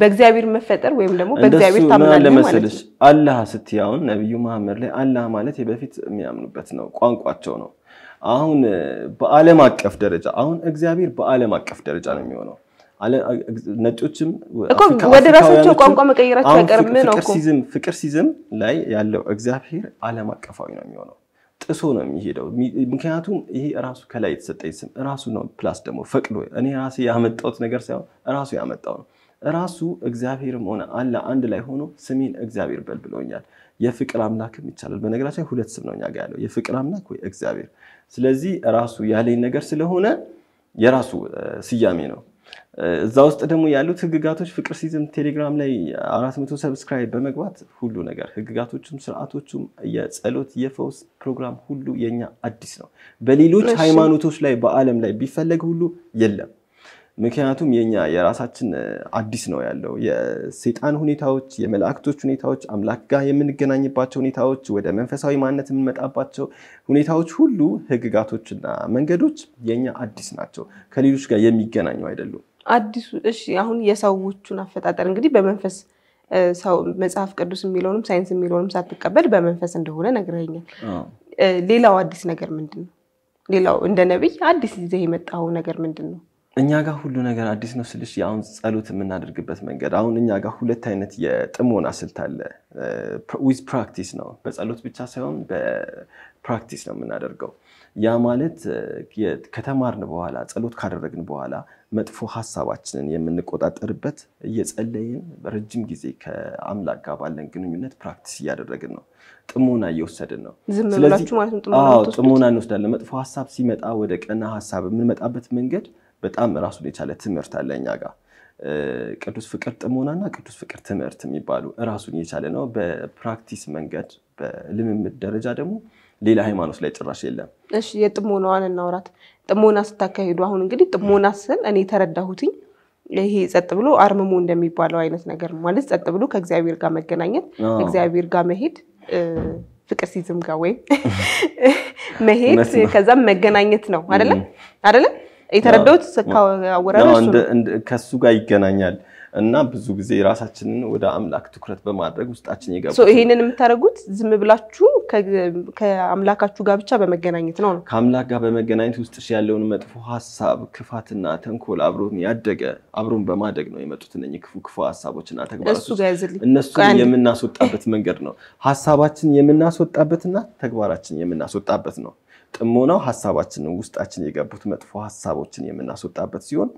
በእግዚአብሔር መፈጠር ወይም ደግሞ በእግዚአብሔር ታምናለህ ማለት አላህ ስትይ አሁን መሐመድ ላይ አላህ ማለት የበፊት የሚያምኑበት ነው፣ ቋንቋቸው ነው። አሁን በዓለም አቀፍ ደረጃ አሁን እግዚአብሔር በዓለም አቀፍ ደረጃ ነው የሚሆነው። ነጮችም ወደ ራሳቸው ቋንቋ መቀየራቸው አይቀርም ነው። ፍቅር ሲዝም ላይ ያለው እግዚአብሔር ዓለም አቀፋዊ ነው የሚሆነው ጥሶ ነው የሚሄደው። ምክንያቱም ይሄ ራሱ ከላይ የተሰጠኝ ስም ራሱ ነው። ፕላስ ደግሞ ፈቅዶ እኔ ራሴ ያመጣሁት ነገር ሳይሆን ራሱ ያመጣው ነው። ራሱ እግዚአብሔርም ሆነ አለ አንድ ላይ ሆኖ ስሜን እግዚአብሔር በል ብሎኛል። የፍቅር አምላክም ይቻላል። በነገራችን ሁለት ስም ነው እኛ ጋ ያለው የፍቅር አምላክ ወይ እግዚአብሔር ስለዚህ ራሱ ያለኝ ነገር ስለሆነ የራሱ ስያሜ ነው። እዛ ውስጥ ደግሞ ያሉት ህግጋቶች ፍቅር ሲዝም ቴሌግራም ላይ አራት መቶ ሰብስክራይብ በመግባት ሁሉ ነገር ህግጋቶቹም ስርዓቶቹም የጸሎት የፈውስ ፕሮግራም ሁሉ የኛ አዲስ ነው። በሌሎች ሃይማኖቶች ላይ በዓለም ላይ ቢፈለግ ሁሉ የለም። ምክንያቱም የኛ የራሳችን አዲስ ነው ያለው የሰይጣን ሁኔታዎች፣ የመላእክቶች ሁኔታዎች፣ አምላክ ጋር የምንገናኝባቸው ሁኔታዎች፣ ወደ መንፈሳዊ ማንነት የምንመጣባቸው ሁኔታዎች ሁሉ ህግጋቶችና መንገዶች የኛ አዲስ ናቸው፣ ከሌሎች ጋር የሚገናኙ አይደሉም። አዲሱ እሺ፣ አሁን የሰዎቹን አፈጣጠር እንግዲህ በመንፈስ ሰው መጽሐፍ ቅዱስ የሚለውንም ሳይንስ የሚለውንም ሳትቀበል በመንፈስ እንደሆነ ነግረኛል። ሌላው አዲስ ነገር ምንድን ነው? ሌላው እንደ ነቢይ አዲስ ጊዜ የመጣው ነገር ምንድን ነው? እኛ ጋር ሁሉ ነገር አዲስ ነው ስልሽ አሁን ጸሎት የምናደርግበት መንገድ አሁን እኛ ጋር ሁለት አይነት የጥሞና ስልት አለ። ዊዝ ፕራክቲስ ነው፣ በጸሎት ብቻ ሳይሆን በፕራክቲስ ነው የምናደርገው። ያ ማለት ከተማርን በኋላ ጸሎት ካደረግን በኋላ መጥፎ ሀሳባችንን የምንቆጣጠርበት እየጸለይን ረጅም ጊዜ ከአምላክ ጋር ባለን ግንኙነት ፕራክቲስ እያደረግን ነው። ጥሞና እየወሰድን ነው። ስለዚህ ጥሞና እንወስዳለን። መጥፎ ሀሳብ ሲመጣ ወደ ቀና ሀሳብ የምንመጣበት መንገድ በጣም ራሱን የቻለ ትምህርት አለ እኛ ጋር ቅዱስ ፍቅር እና ቅዱስ ፍቅር ትምህርት የሚባሉ ራሱን የቻለ ነው። በፕራክቲስ መንገድ በልምምድ ደረጃ ደግሞ ሌላ ሃይማኖት ላይ ጭራሽ የለም። እሺ የጥሞናዋን እናውራት። ጥሞና ስታካሂዱ አሁን እንግዲህ ጥሞና ስል እኔ ተረዳሁትኝ ይሄ ጸጥ ብሎ አርምሞ እንደሚባለው አይነት ነገር ማለት ጸጥ ብሎ ከእግዚአብሔር ጋር መገናኘት፣ እግዚአብሔር ጋር መሄድ ፍቅር ሲዝም ጋር ወይም መሄድ ከዛም መገናኘት ነው። አይደለም? አይደለም? የተረዳሁት ስካወራለ ከሱ ጋር ይገናኛል እና ብዙ ጊዜ ራሳችንን ወደ አምላክ ትኩረት በማድረግ ውስጣችን ይገባል። ይሄንን የምታደርጉት ዝም ብላችሁ ከአምላካችሁ ጋር ብቻ በመገናኘት ነው ነው ከአምላክ ጋር በመገናኘት ውስጥ ያለውን መጥፎ ሀሳብ፣ ክፋትና ተንኮል አብሮን ያደገ አብሮን በማደግ ነው የመጡት እነኚህ ክፉ ክፉ ሀሳቦችና ተግባራቶች እነሱን የምናስወጣበት መንገድ ነው። ሀሳባችን የምናስወጣበትና ተግባራችን የምናስወጣበት ነው። ጥሞናው ሀሳባችን ውስጣችን የገቡት መጥፎ ሀሳቦችን የምናስወጣበት ሲሆን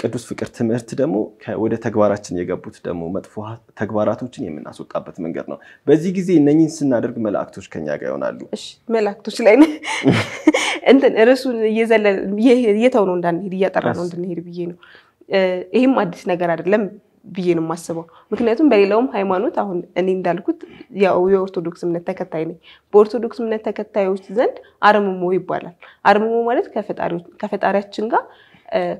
ቅዱስ ፍቅር ትምህርት ደግሞ ወደ ተግባራችን የገቡት ደግሞ መጥፎ ተግባራቶችን የምናስወጣበት መንገድ ነው። በዚህ ጊዜ እነኝን ስናደርግ መላእክቶች ከኛ ጋር ይሆናሉ። መላእክቶች ላይ እንትን ርዕሱን እየተው ነው እንዳንሄድ እያጠራ ነው እንድንሄድ ብዬ ነው። ይህም አዲስ ነገር አይደለም። ብዬ ነው የማስበው። ምክንያቱም በሌላውም ሃይማኖት አሁን እኔ እንዳልኩት የኦርቶዶክስ እምነት ተከታይ ነኝ። በኦርቶዶክስ እምነት ተከታዮች ዘንድ አርምሞ ይባላል። አርምሞ ማለት ከፈጣሪያችን ጋር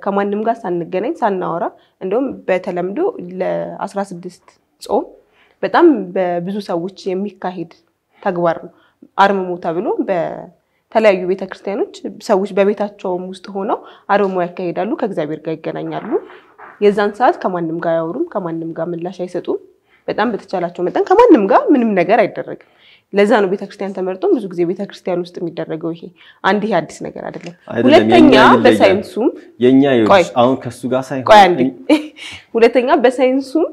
ከማንም ጋር ሳንገናኝ ሳናወራ፣ እንደውም በተለምዶ ለ16 ጾም በጣም በብዙ ሰዎች የሚካሄድ ተግባር ነው አርምሞ ተብሎ በተለያዩ ቤተክርስቲያኖች ሰዎች በቤታቸውም ውስጥ ሆነው አርምሞ ያካሄዳሉ፣ ከእግዚአብሔር ጋር ይገናኛሉ። የዛን ሰዓት ከማንም ጋር አያወሩም፣ ከማንም ጋር ምላሽ አይሰጡም። በጣም በተቻላቸው መጠን ከማንም ጋር ምንም ነገር አይደረግም። ለዛ ነው ቤተክርስቲያን ተመርጦም ብዙ ጊዜ ቤተክርስቲያን ውስጥ የሚደረገው ይሄ አንድ ይሄ አዲስ ነገር አይደለም። ሁለተኛ በሳይንሱም የኛ አሁን ከሱ ጋር ሳይሆን ሁለተኛ በሳይንሱም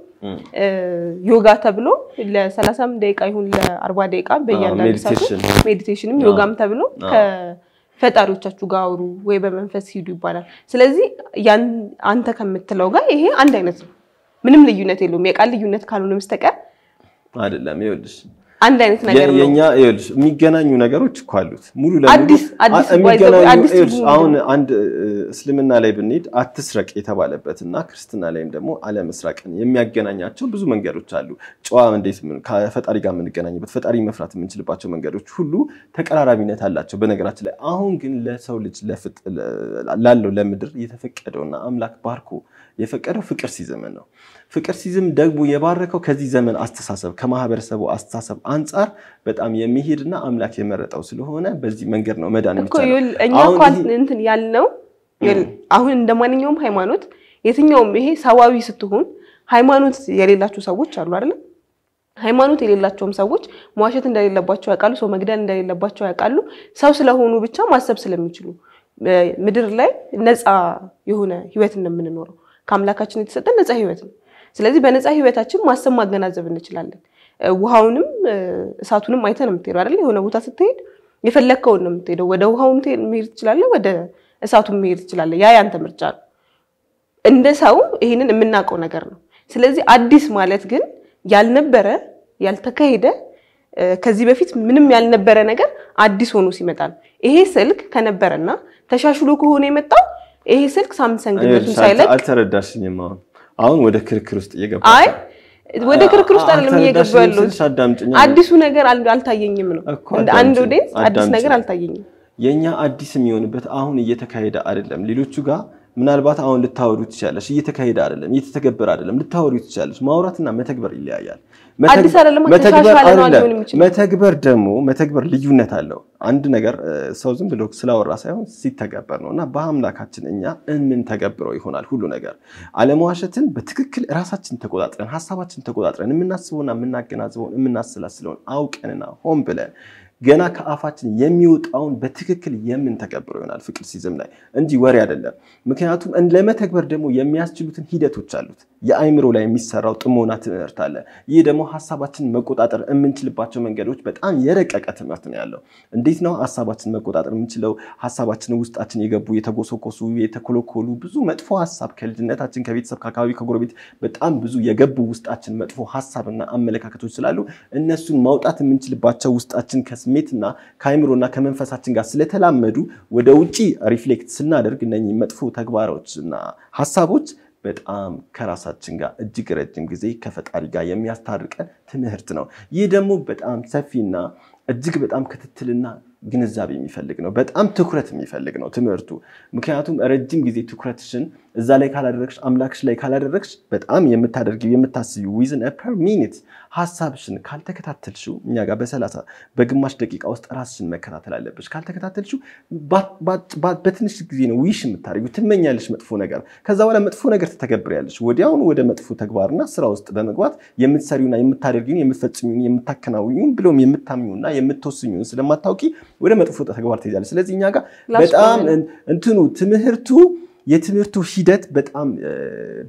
ዮጋ ተብሎ ለ ደቂቃ ይሁን ለአርባ ደቂቃ በእያንዳንዱ ሜዲቴሽንም ዮጋም ተብሎ ፈጣሪዎቻችሁ ጋር አውሩ ወይ በመንፈስ ሂዱ ይባላል። ስለዚህ አንተ ከምትለው ጋር ይሄ አንድ አይነት ነው። ምንም ልዩነት የለውም። የቃል ልዩነት ካልሆነ በስተቀር አይደለም። ይኸውልሽ አንድ አይነት ነገር ነው። የኛ ይኸውልሽ የሚገናኙ ነገሮች እኮ አሉት ሙሉ አሁን አንድ እስልምና ላይ ብንሄድ አትስረቅ የተባለበት እና ክርስትና ላይም ደግሞ አለመስራቅን የሚያገናኛቸው ብዙ መንገዶች አሉ። ጨዋ እንዴት ከፈጣሪ ጋር የምንገናኝበት ፈጣሪ መፍራት የምንችልባቸው መንገዶች ሁሉ ተቀራራቢነት አላቸው። በነገራችን ላይ አሁን ግን ለሰው ልጅ ላለው ለምድር የተፈቀደውና አምላክ ባርኮ የፈቀደው ፍቅር ሲዘመን ነው። ፍቅር ሲዝም ደግሞ የባረከው ከዚህ ዘመን አስተሳሰብ ከማህበረሰቡ አስተሳሰብ አንጻር በጣም የሚሄድና አምላክ የመረጠው ስለሆነ በዚህ መንገድ ነው መዳን የሚቻለው። እኛ እንኳን እንትን ያልነው አሁን እንደ ማንኛውም ሃይማኖት የትኛውም ይሄ ሰዋዊ ስትሆን ሃይማኖት የሌላቸው ሰዎች አሉ አይደለም። ሃይማኖት የሌላቸውም ሰዎች መዋሸት እንደሌለባቸው ያውቃሉ። ሰው መግደል እንደሌለባቸው ያውቃሉ። ሰው ስለሆኑ ብቻ ማሰብ ስለሚችሉ ምድር ላይ ነፃ የሆነ ህይወት ነው የምንኖረው። ከአምላካችን የተሰጠን ነፃ ህይወት ነው። ስለዚህ በነፃ ህይወታችን ማሰብ ማገናዘብ እንችላለን። ውሃውንም እሳቱንም አይተ ነው የምትሄደው አይደል? የሆነ ቦታ ስትሄድ የፈለግከውን ነው የምትሄደው። ወደ ውሃው መሄድ ትችላለህ፣ ወደ እሳቱን መሄድ ትችላለህ። ያ ያንተ ምርጫ ነው። እንደ ሰው ይህንን የምናውቀው ነገር ነው። ስለዚህ አዲስ ማለት ግን ያልነበረ ያልተካሄደ ከዚህ በፊት ምንም ያልነበረ ነገር አዲስ ሆኖ ሲመጣ ነው። ይሄ ስልክ ከነበረና ተሻሽሎ ከሆነ የመጣው ይሄ ስልክ ሳምሰንግ ሳይለቅ አልተረዳሽኝም አሁን አሁን ወደ ክርክር ውስጥ እየገባ አይ ወደ ክርክር ውስጥ አይደለም እየገቡ ያለው አዲሱ ነገር አልታየኝም ነው እንደ አንድ ኦዲየንስ አዲስ ነገር አልታየኝም። የኛ አዲስ የሚሆንበት አሁን እየተካሄደ አይደለም። ሌሎቹ ጋር ምናልባት አሁን ልታወሩ ትችላለች፣ እየተካሄደ አይደለም፣ እየተተገበረ አይደለም። ልታወሩ ትችላለች። ማውራትና መተግበር ይለያያል። መተግበር ደግሞ መተግበር ልዩነት አለው። አንድ ነገር ሰው ዝም ብሎ ስላወራ ሳይሆን ሲተገበር ነው እና በአምላካችን እኛ የምንተገብረው ይሆናል ሁሉ ነገር። አለመዋሸትን በትክክል ራሳችን ተቆጣጥረን ሀሳባችን ተቆጣጥረን የምናስበውና የምናገናዝበውን የምናስላስለውን አውቀንና ሆን ብለን ገና ከአፋችን የሚወጣውን በትክክል የምንተገብረው ይሆናል ፍቅር ሲዝም ላይ እንጂ ወሬ አይደለም። ምክንያቱም ለመተግበር ደግሞ የሚያስችሉትን ሂደቶች አሉት። የአይምሮ ላይ የሚሰራው ጥሞና ትምህርት አለ። ይህ ደግሞ ሀሳባችንን መቆጣጠር የምንችልባቸው መንገዶች በጣም የረቀቀ ትምህርት ነው ያለው። እንዴት ነው ሀሳባችን መቆጣጠር የምንችለው? ሀሳባችን ውስጣችን የገቡ የተጎሰቆሱ የተኮለኮሉ ብዙ መጥፎ ሀሳብ ከልጅነታችን ከቤተሰብ ከአካባቢ ከጎረቤት በጣም ብዙ የገቡ ውስጣችን መጥፎ ሀሳብና አመለካከቶች ስላሉ እነሱን ማውጣት የምንችልባቸው ውስጣችን ከስ ስሜትና ከአይምሮና ከመንፈሳችን ጋር ስለተላመዱ ወደ ውጪ ሪፍሌክት ስናደርግ እነኚህ መጥፎ ተግባሮችና ሀሳቦች በጣም ከራሳችን ጋር እጅግ ረጅም ጊዜ ከፈጣሪ ጋር የሚያስታርቀን ትምህርት ነው። ይህ ደግሞ በጣም ሰፊና እጅግ በጣም ክትትልና ግንዛቤ የሚፈልግ ነው። በጣም ትኩረት የሚፈልግ ነው ትምህርቱ። ምክንያቱም ረጅም ጊዜ ትኩረትሽን እዛ ላይ ካላደረግሽ፣ አምላክሽ ላይ ካላደረግሽ በጣም የምታደርጊው የምታስቢው ዊዝን ፐር ሚኒት ሀሳብሽን ካልተከታተልሽው እኛ ጋር በሰላሳ በግማሽ ደቂቃ ውስጥ ራስሽን መከታተል አለብሽ። ካልተከታተልሽው በትንሽ ጊዜ ነው ዊሽ የምታደርጊው። ትመኛለሽ መጥፎ ነገር፣ ከዛ በኋላ መጥፎ ነገር ትተገብሪያለሽ። ወዲያውኑ ወደ መጥፎ ተግባርና ስራ ውስጥ በመግባት የምትሰሪውና የምታደርጊውን የምትፈጽሚውን የምታከናውኙን ብሎም የምታምኙና የምትወስኙን ስለማታውቂ ወደ መጥፎ ተግባር ትሄጃለሽ። ስለዚህ እኛ ጋር በጣም እንትኑ ትምህርቱ የትምህርቱ ሂደት በጣም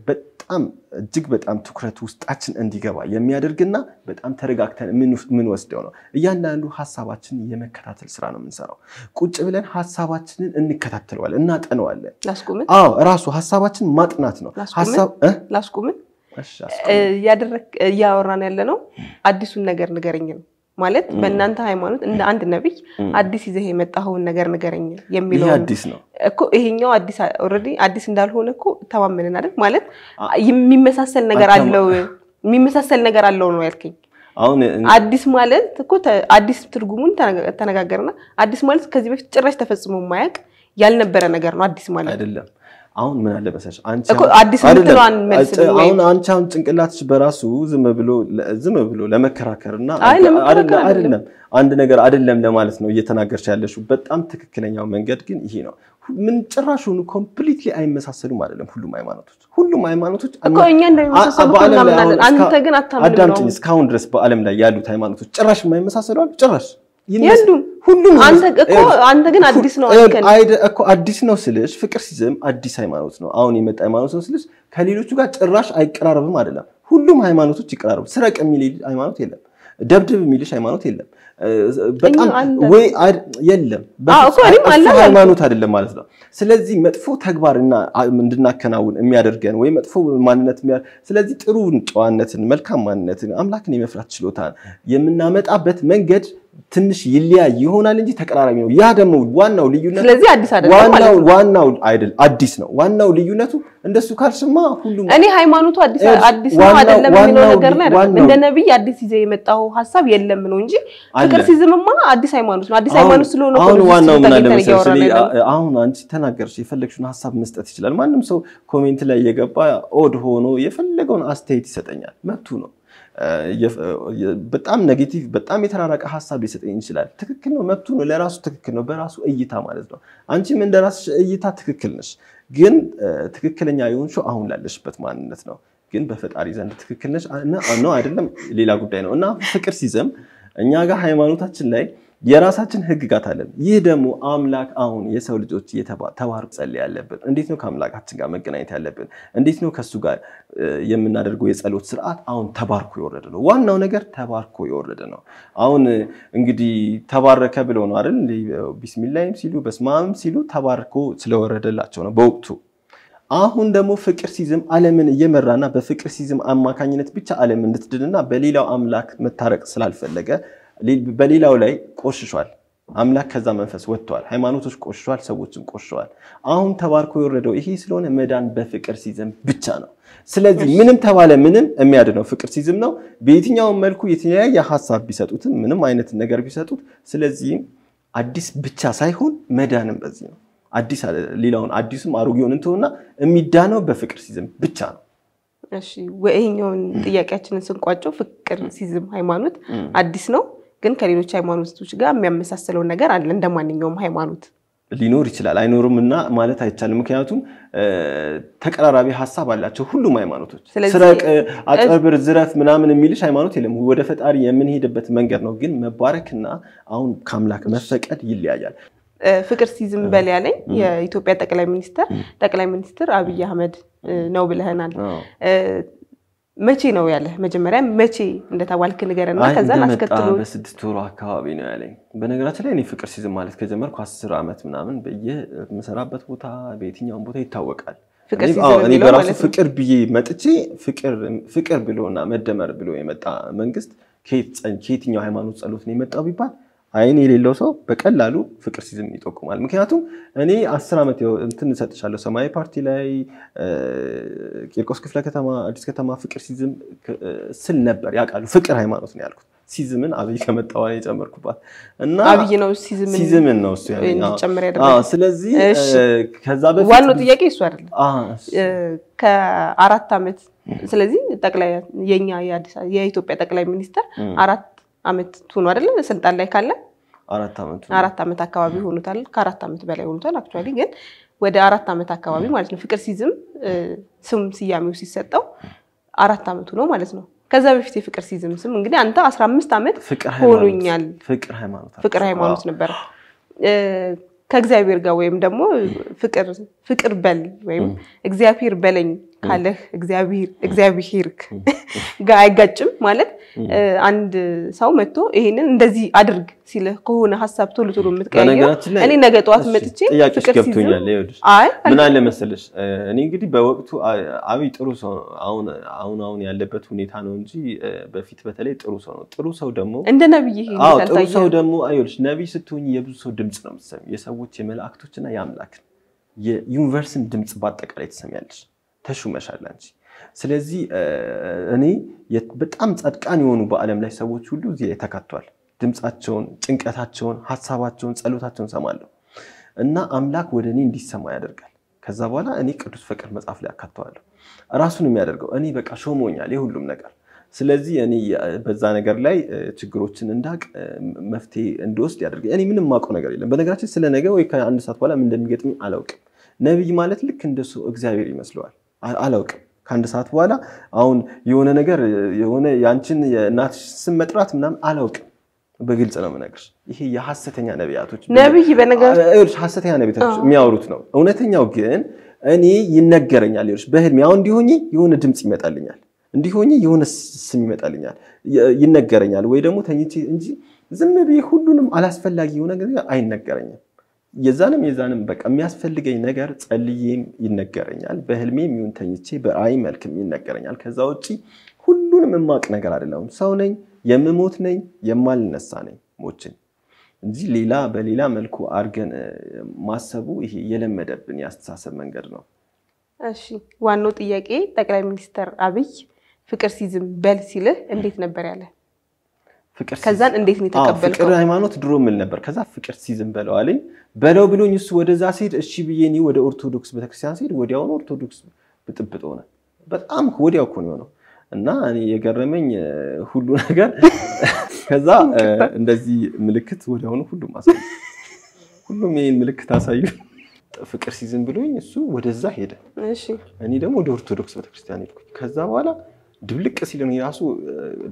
በጣም እጅግ በጣም ትኩረት ውስጣችን እንዲገባ የሚያደርግና በጣም ተረጋግተን የምንወስደው ነው። እያንዳንዱ ሀሳባችን የመከታተል ስራ ነው የምንሰራው። ቁጭ ብለን ሀሳባችንን እንከታተለዋለን፣ እናጠነዋለን። አዎ ራሱ ሀሳባችን ማጥናት ነው። ላስቁምን? ያደረግ እያወራን ያለ ነው አዲሱን ነገር ንገረኝ ነው ማለት በእናንተ ሃይማኖት እንደ አንድ ነቢይ አዲስ ይዘህ የመጣኸውን ነገር ንገረኝ የሚለው አዲስ ነው እኮ ይሄኛው። አዲስ አዲስ እንዳልሆነ እኮ ተማመንን አይደል? ማለት የሚመሳሰል ነገር አለው የሚመሳሰል ነገር አለው ነው ያልከኝ። አሁን አዲስ ማለት እኮ አዲስ ትርጉሙን ተነጋገርና፣ አዲስ ማለት ከዚህ በፊት ጭራሽ ተፈጽሞ የማያውቅ ያልነበረ ነገር ነው። አዲስ ማለት አይደለም አሁን ምን አለ መሰለሽ አንቺ አሁን አንቺ አሁን ጭንቅላትሽ በራሱ ዝም ብሎ ዝም ብሎ ለመከራከር እና አይደለም አንድ ነገር አይደለም ለማለት ነው እየተናገርሽ ያለሽው። በጣም ትክክለኛው መንገድ ግን ይሄ ነው። ምን ጭራሹን ኮምፕሊትሊ አይመሳሰሉም አይደለም። ሁሉም ሃይማኖቶች ሁሉም ሃይማኖቶች አንተ ግን አታምንም። አዳምጪኝ። እስካሁን ድረስ በአለም ላይ ያሉት ሃይማኖቶች ጭራሽ የማይመሳሰሉ ጭራሽ ሁሉም አንተ ግን አዲስ ነው እኮ አዲስ ነው ስልሽ፣ ፍቅር ሲዝም አዲስ ሃይማኖት ነው አሁን የመጣ ሃይማኖት ነው ስልሽ፣ ከሌሎቹ ጋር ጭራሽ አይቀራረብም አይደለም። ሁሉም ሃይማኖቶች ይቀራረቡ። ስረቅ የሚል ሃይማኖት የለም። ደብድብ የሚልሽ ሃይማኖት የለም። በጣም ወይ የለም ሃይማኖት አይደለም ማለት ነው። ስለዚህ መጥፎ ተግባር እንድናከናውን የሚያደርገን ወይ መጥፎ ማንነት፣ ስለዚህ ጨዋነትን፣ መልካም ማንነትን፣ አምላክን የመፍራት ችሎታን የምናመጣበት መንገድ ትንሽ ይለያይ ይሆናል እንጂ ተቀራራቢ ነው። ያ ደግሞ ዋናው ልዩነት ስለዚህ አዲስ አይደለም ዋናው አይደል አዲስ ነው። ዋናው ልዩነቱ እንደሱ ካልስማ ሁሉም እኔ ሃይማኖቱ አዲስ አዲስ ነው አይደለም የሚለው ነገር ላይ አይደለም እንደ ነብይ አዲስ ይዘ የመጣው ሀሳብ የለም ነው እንጂ ፍቅር ሲዝምማ አዲስ ሃይማኖት ነው። አዲስ ሃይማኖት ስለሆነ አሁን ዋናው ምን አለ መሰለሽ፣ አሁን አንቺ ተናገርሽ፣ የፈለግሽውን ሀሳብ መስጠት ይችላል ማንም ሰው። ኮሜንት ላይ የገባ ኦድ ሆኖ የፈለገውን አስተያየት ይሰጠኛል፣ መብቱ ነው። በጣም ኔጌቲቭ በጣም የተራራቀ ሀሳብ ሊሰጠኝ ይችላል። ትክክል ነው፣ መብቱ ነው፣ ለራሱ ትክክል ነው፣ በራሱ እይታ ማለት ነው። አንቺም እንደ ራስሽ እይታ ትክክል ነሽ፣ ግን ትክክለኛ የሆንሽው አሁን ላለሽበት ማንነት ነው። ግን በፈጣሪ ዘንድ ትክክል ነሽ ነው አይደለም፣ ሌላ ጉዳይ ነው እና ፍቅር ሲዘም እኛ ጋር ሃይማኖታችን ላይ የራሳችን ህግጋት አለን። ይህ ደግሞ አምላክ አሁን የሰው ልጆች ተባር ጸል ያለብን እንዴት ነው ከአምላካችን ጋር መገናኘት ያለብን እንዴት ነው ከእሱ ጋር የምናደርገው የጸሎት ስርዓት አሁን ተባርኮ የወረደ ነው። ዋናው ነገር ተባርኮ የወረደ ነው። አሁን እንግዲህ ተባረከ ብለው ነው አይደል? ቢስሚላይም ሲሉ በስማም ሲሉ ተባርኮ ስለወረደላቸው ነው በወቅቱ አሁን ደግሞ ፍቅር ሲዝም ዓለምን እየመራና በፍቅር ሲዝም አማካኝነት ብቻ ዓለም እንድትድንና በሌላው አምላክ መታረቅ ስላልፈለገ በሌላው ላይ ቆሽሿል። አምላክ ከዛ መንፈስ ወጥተዋል። ሃይማኖቶች ቆሽሿል፣ ሰዎችም ቆሽሸዋል። አሁን ተባርኮ የወረደው ይሄ ስለሆነ መዳን በፍቅር ሲዝም ብቻ ነው። ስለዚህ ምንም ተባለ ምንም የሚያድነው ፍቅር ሲዝም ነው። በየትኛውም መልኩ የተለያየ ሀሳብ ቢሰጡትም ምንም አይነት ነገር ቢሰጡት፣ ስለዚህም አዲስ ብቻ ሳይሆን መዳንም በዚህ ነው። አዲስ ሌላውን አዲሱም አሮጌውን እንትሆና የሚዳነው በፍቅር ሲዝም ብቻ ነው። ይሄኛውን ጥያቄያችንን ስንቋጨው ፍቅር ሲዝም ሃይማኖት አዲስ ነው ግን ከሌሎች ሃይማኖቶች ጋር የሚያመሳስለው ነገር አለ እንደ ማንኛውም ሃይማኖት ሊኖር ይችላል አይኖርም እና ማለት አይቻልም። ምክንያቱም ተቀራራቢ ሀሳብ አላቸው ሁሉም ሃይማኖቶች። ስረቅ፣ አጭበርብር፣ ዝረፍ ምናምን የሚልሽ ሃይማኖት የለም። ወደ ፈጣሪ የምንሄድበት መንገድ ነው። ግን መባረክና አሁን ከአምላክ መፈቀድ ይለያያል። ፍቅር ሲዝም በል ያለኝ የኢትዮጵያ ጠቅላይ ሚኒስትር ጠቅላይ ሚኒስትር አብይ አህመድ ነው ብለህናል። መቼ ነው ያለ መጀመሪያ መቼ እንደተባልክ ንገረና ከዛ አስከትሎ በስድስት ወሩ አካባቢ ነው ያለኝ። በነገራችን ላይ እኔ ፍቅር ሲዝም ማለት ከጀመርኩ አስር ዓመት ምናምን በየምሰራበት ቦታ በየትኛውን ቦታ ይታወቃል። እኔ በራሱ ፍቅር ብዬ መጥቼ ፍቅር ብሎና መደመር ብሎ የመጣ መንግስት ከየትኛው ሃይማኖት ጸሎት ነው የመጣው ቢባል አይን የሌለው ሰው በቀላሉ ፍቅር ሲዝም ይጠቁማል። ምክንያቱም እኔ አስር ዓመት እንትን እሰጥሻለሁ ሰማያዊ ፓርቲ ላይ ቂርቆስ ክፍለ ከተማ አዲስ ከተማ ፍቅር ሲዝም ስል ነበር ያውቃሉ። ፍቅር ሃይማኖት ነው ያልኩት። ሲዝምን አብይ ከመጣዋ የጨመርኩባት እና አብይ ነው ሲዝምን ነው እሱ እንዲጨምር ያደረገው። ስለዚህ ከዛ በፊት ዋናው ጥያቄ እሱ አይደለም ከአራት ዓመት ስለዚህ ጠቅላይ የኛ የኢትዮጵያ ጠቅላይ ሚኒስትር አራት ዓመት ሆኖ አይደለ ስልጣን ላይ ካለ አራት ዓመት አካባቢ ሆኖታል። ከአራት ዓመት በላይ ሆኖታል አክቹዋሊ ግን ወደ አራት ዓመት አካባቢ ማለት ነው። ፍቅር ሲዝም ስም ስያሜው ሲሰጠው አራት ዓመቱ ነው ማለት ነው። ከዛ በፊት የፍቅር ሲዝም ስም እንግዲህ አንተ አስራ አምስት ዓመት ሆኖኛል ፍቅር ሃይማኖት ነበረ። ከእግዚአብሔር ጋር ወይም ደግሞ ፍቅር በል ወይም እግዚአብሔር በለኝ ካለህ እግዚአብሔር ጋር አይጋጭም ማለት አንድ ሰው መጥቶ ይሄንን እንደዚህ አድርግ ሲልህ ከሆነ ሀሳብ ቶሎ ቶሎ የምትቀያየው እኔ ነገ ጠዋት መጥቼ ጥያቄሽ ገብቶኛል። ምን አለ መሰለሽ እኔ እንግዲህ በወቅቱ አብይ ጥሩ ሰው አሁን አሁን ያለበት ሁኔታ ነው እንጂ በፊት በተለይ ጥሩ ሰው ነው። ጥሩ ሰው ደግሞ እንደ ነብይ ይሄ ጥሩ ሰው ደግሞ አይልሽ ነብይ ስትሆኝ የብዙ ሰው ድምፅ ነው የምትሰሚው፣ የሰዎች የመላእክቶችና የአምላክ የዩኒቨርስን ድምፅ በአጠቃላይ ትሰሚያለሽ። ተሹመሻል አንቺ። ስለዚህ እኔ በጣም ጸድቃን የሆኑ በዓለም ላይ ሰዎች ሁሉ እዚህ ላይ ተካቷል። ድምፃቸውን፣ ጭንቀታቸውን፣ ሀሳባቸውን፣ ጸሎታቸውን ሰማለሁ እና አምላክ ወደ እኔ እንዲሰማ ያደርጋል። ከዛ በኋላ እኔ ቅዱስ ፍቅር መጽሐፍ ላይ አካተዋለሁ። ራሱን የሚያደርገው እኔ በቃ ሾሞኛል የሁሉም ነገር። ስለዚህ እኔ በዛ ነገር ላይ ችግሮችን እንዳቅ መፍትሄ እንዲወስድ ያደርገ እኔ ምንም ማውቀው ነገር የለም። በነገራችን ስለ ነገ ወይ ከአንድ ሰዓት በኋላ ምን እንደሚገጥም አላውቅም። ነቢይ ማለት ልክ እንደሱ እግዚአብሔር ይመስለዋል። አላውቅም። ከአንድ ሰዓት በኋላ አሁን የሆነ ነገር የሆነ የአንቺን የእናትሽ ስም መጥራት ምናምን አላውቅም። በግልጽ ነው የምነግርሽ። ይሄ የሐሰተኛ ነቢያቶች ነቢይ በነገርሽ ሐሰተኛ ነቢያቶች የሚያወሩት ነው። እውነተኛው ግን እኔ ይነገረኛል። ሌሎች በህልሜ አሁን እንዲሆኝ የሆነ ድምፅ ይመጣልኛል፣ እንዲሆኝ የሆነ ስም ይመጣልኛል፣ ይነገረኛል። ወይ ደግሞ ተኝቼ እንጂ ዝም ብዬ ሁሉንም አላስፈላጊ የሆነ አይነገረኝም። የዛንም የዛንም በቃ የሚያስፈልገኝ ነገር ጸልዬም ይነገረኛል፣ በህልሜ የሚሆን ተኝቼ በራእይ መልክም ይነገረኛል። ከዛ ውጭ ሁሉንም የማቅ ነገር አይደለም። ሰው ነኝ፣ የምሞት ነኝ፣ የማልነሳ ነኝ ሞችን እንጂ ሌላ በሌላ መልኩ አድርገን ማሰቡ ይሄ የለመደብን የአስተሳሰብ መንገድ ነው። እሺ፣ ዋናው ጥያቄ ጠቅላይ ሚኒስትር አብይ ፍቅር ሲዝም በል ሲልህ እንዴት ነበር ያለ? ፍቅር ከዛን እንዴት ነው የተቀበልከው? ፍቅር ሃይማኖት ድሮ ምል ነበር። ከዛ ፍቅር ሲዝም በለው አለኝ በለው ብሎኝ እሱ ወደዛ ሲሄድ እሺ ብዬኒ ወደ ኦርቶዶክስ ቤተክርስቲያን ሲሄድ ወዲያውኑ ኦርቶዶክስ ብጥብጥ ሆነ። በጣም ወዲያው እኮ ነው የሆነው እና እኔ የገረመኝ ሁሉ ነገር ከዛ እንደዚህ ምልክት ወዲያውኑ ሁሉም አሳዩ። ሁሉም ይህን ምልክት አሳዩ። ፍቅር ሲዝም ብሎኝ እሱ ወደዛ ሄደ። እኔ ደግሞ ወደ ኦርቶዶክስ ቤተክርስቲያን ሄድኩኝ። ከዛ በኋላ ድብልቅ ሲል እራሱ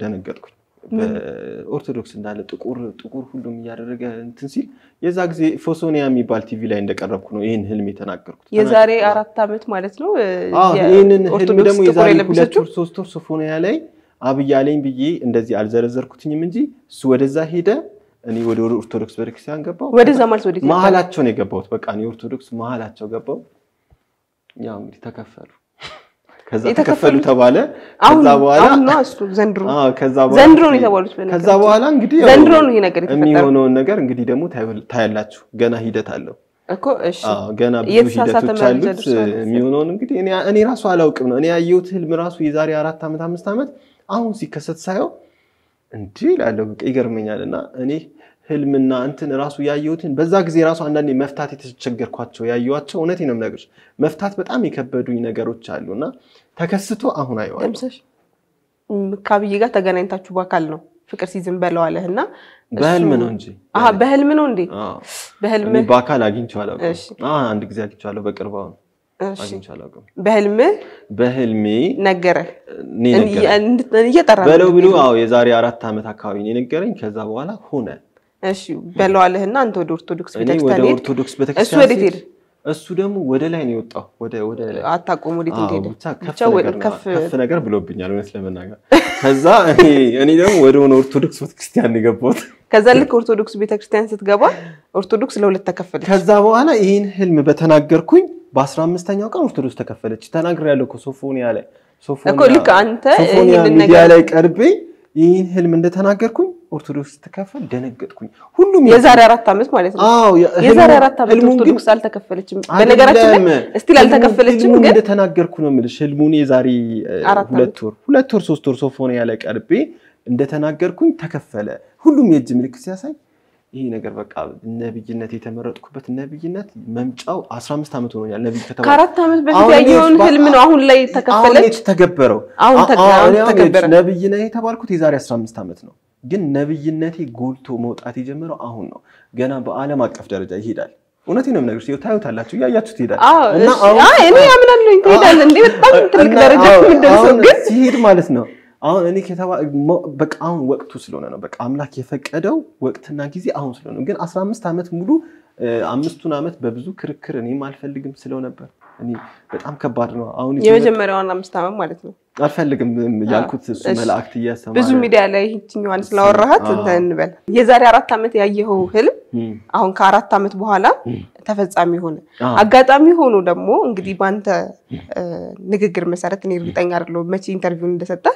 ደነገጥኩኝ። ኦርቶዶክስ እንዳለ ጥቁር ጥቁር ሁሉም እያደረገ እንትን ሲል የዛ ጊዜ ፎሶኒያ የሚባል ቲቪ ላይ እንደቀረብኩ ነው ይህን ህልም የተናገርኩት። የዛሬ አራት ዓመት ማለት ነው። ይህንን ህልም ደግሞ የዛሬ ሁለት ወር ሶስት ወር ሶፎኒያ ላይ አብይ ብዬ እንደዚህ አልዘረዘርኩትኝም እንጂ እሱ ወደዛ ሄደ፣ እኔ ወደ ኦርቶዶክስ ቤተክርስቲያን ገባሁ። ወደዛ ማለት ወደ መሀላቸው ነው የገባሁት። በቃ እኔ ኦርቶዶክስ መሀላቸው ገባሁ። ያው እንግዲህ ተከፈሉ ከዛ ተከፈሉ ተባለ። ከዛ በኋላ አሁን ነው እሱ ዘንድሮ አዎ፣ ከዛ በኋላ ዘንድሮ ነው የተባሉት። በነገር ከዛ በኋላ እንግዲህ ዘንድሮ ነው ይሄ ነገር የተፈጠረው። የሚሆነውን ነገር እንግዲህ ደግሞ ታያላችሁ። ገና ሂደት አለው እኮ እሺ። አዎ፣ ገና ብዙ ሂደቶች አሉት። የሚሆነውን እንግዲህ እኔ እኔ ራሱ አላውቅም ነው እኔ ያየሁት ህልም ራሱ የዛሬ አራት ዓመት አምስት ዓመት አሁን ሲከሰት ሳየው እንዴ ላለው በቃ ይገርመኛል። እና እኔ ህልምና እንትን ራሱ ያየሁትን በዛ ጊዜ ራሱ አንዳንዴ መፍታት የተቸገርኳቸው ያየኋቸው እውነቴን ነው የምነግርሽ መፍታት በጣም የከበዱኝ ነገሮች አሉና ተከስቶ አሁን አይዋለሁ ካብዬ ጋር ተገናኝታችሁ በአካል ነው ፍቅር ሲዝም በለዋለህ እና በህልም ነው እንጂ በህልም ነው እንዴ? በህልም በአካል አግኝቼዋለሁ። አንድ ጊዜ አግኝቼዋለሁ። በቅርብ አሁን አግኝቼዋለሁ። በህልም በህልሜ ነገረህ እየጠራ በለው ብሎ የዛሬ አራት ዓመት አካባቢ ነው የነገረኝ። ከዛ በኋላ ሆነ። እሺ በለዋለህ እና አንተ ወደ ኦርቶዶክስ ቤተክርስቲያን ሄድክ። እሱ ወዴት ሄድክ? እሱ ደግሞ ወደ ላይ ነው የወጣው። አታቆሙ ወዴት እንደሄደ ከፍ ነገር ብሎብኛል እውነት ለመናገር። ከዛ እኔ ደግሞ ወደ ሆነ ኦርቶዶክስ ቤተክርስቲያን የገባሁት። ከዛ ልክ ኦርቶዶክስ ቤተክርስቲያን ስትገባ ኦርቶዶክስ ለሁለት ተከፈለች። ከዛ በኋላ ይህን ህልም በተናገርኩኝ በአስራ አምስተኛው ቀን ኦርቶዶክስ ተከፈለች። ተናግሬያለሁ እኮ ሶፎኒያ ላይ ሶፎኒያ ሚዲያ ላይ ቀርቤ ይህን ህልም እንደተናገርኩኝ ኦርቶዶክስ ስትከፈል ደነገጥኩኝ። ሁሉም የዛሬ አራት ዓመት ማለት ነው። አዎ የዛሬ አራት ዓመት ኦርቶዶክስ አልተከፈለችም። በነገራችን ላይ እስቲል አልተከፈለችም። ግን እንደተናገርኩ ነው የምልሽ ህልሙን የዛሬ ሁለት ወር ሁለት ወር ሶስት ወር ሶፎን ያለ ቀርቤ እንደተናገርኩኝ ተከፈለ። ሁሉም የእጅ ምልክት ሲያሳይ ይህ ነገር በቃ ነብይነት የተመረጥኩበት ነብይነት መምጫው 15 ዓመት ሆኖኛል። ነብይ ከተባለ ከአራት ዓመት በፊት ያየውን ህልም ነው አሁን ላይ ተከፈለች፣ ተገበረው። አሁን ነብይ ነህ የተባልኩት የዛሬ 15 ዓመት ነው። ግን ነብይነቴ ጎልቶ መውጣት የጀመረው አሁን ነው። ገና በዓለም አቀፍ ደረጃ ይሄዳል። እውነት ነው የምነግርሽ፣ ታዩታላችሁ፣ እያያችሁ ትሄዳለህ። እኔ አምናለሁ ትሄዳለህ። እንደ በጣም ትልቅ ደረጃ የምንደርሰው ግን ሲሄድ ማለት ነው። አሁን እኔ ከተባ በቃ አሁን ወቅቱ ስለሆነ ነው። በቃ አምላክ የፈቀደው ወቅትና ጊዜ አሁን ስለሆነ ግን አስራ አምስት ዓመት ሙሉ አምስቱን ዓመት በብዙ ክርክር እኔም አልፈልግም ስለው ነበር። እኔ በጣም ከባድ ነው። አሁን የመጀመሪያውን አምስት ዓመት ማለት ነው አልፈልግም ያልኩት እሱ መላእክት እያሰማ ብዙ ሚዲያ ላይ ይችኛዋን ስላወራሃት እንበል የዛሬ አራት ዓመት ያየኸው ህልም አሁን ከአራት ዓመት በኋላ ተፈጻሚ ሆነ። አጋጣሚ ሆኖ ደግሞ እንግዲህ በአንተ ንግግር መሰረት እኔ እርግጠኛ አይደለሁም መቼ ኢንተርቪውን እንደሰጠ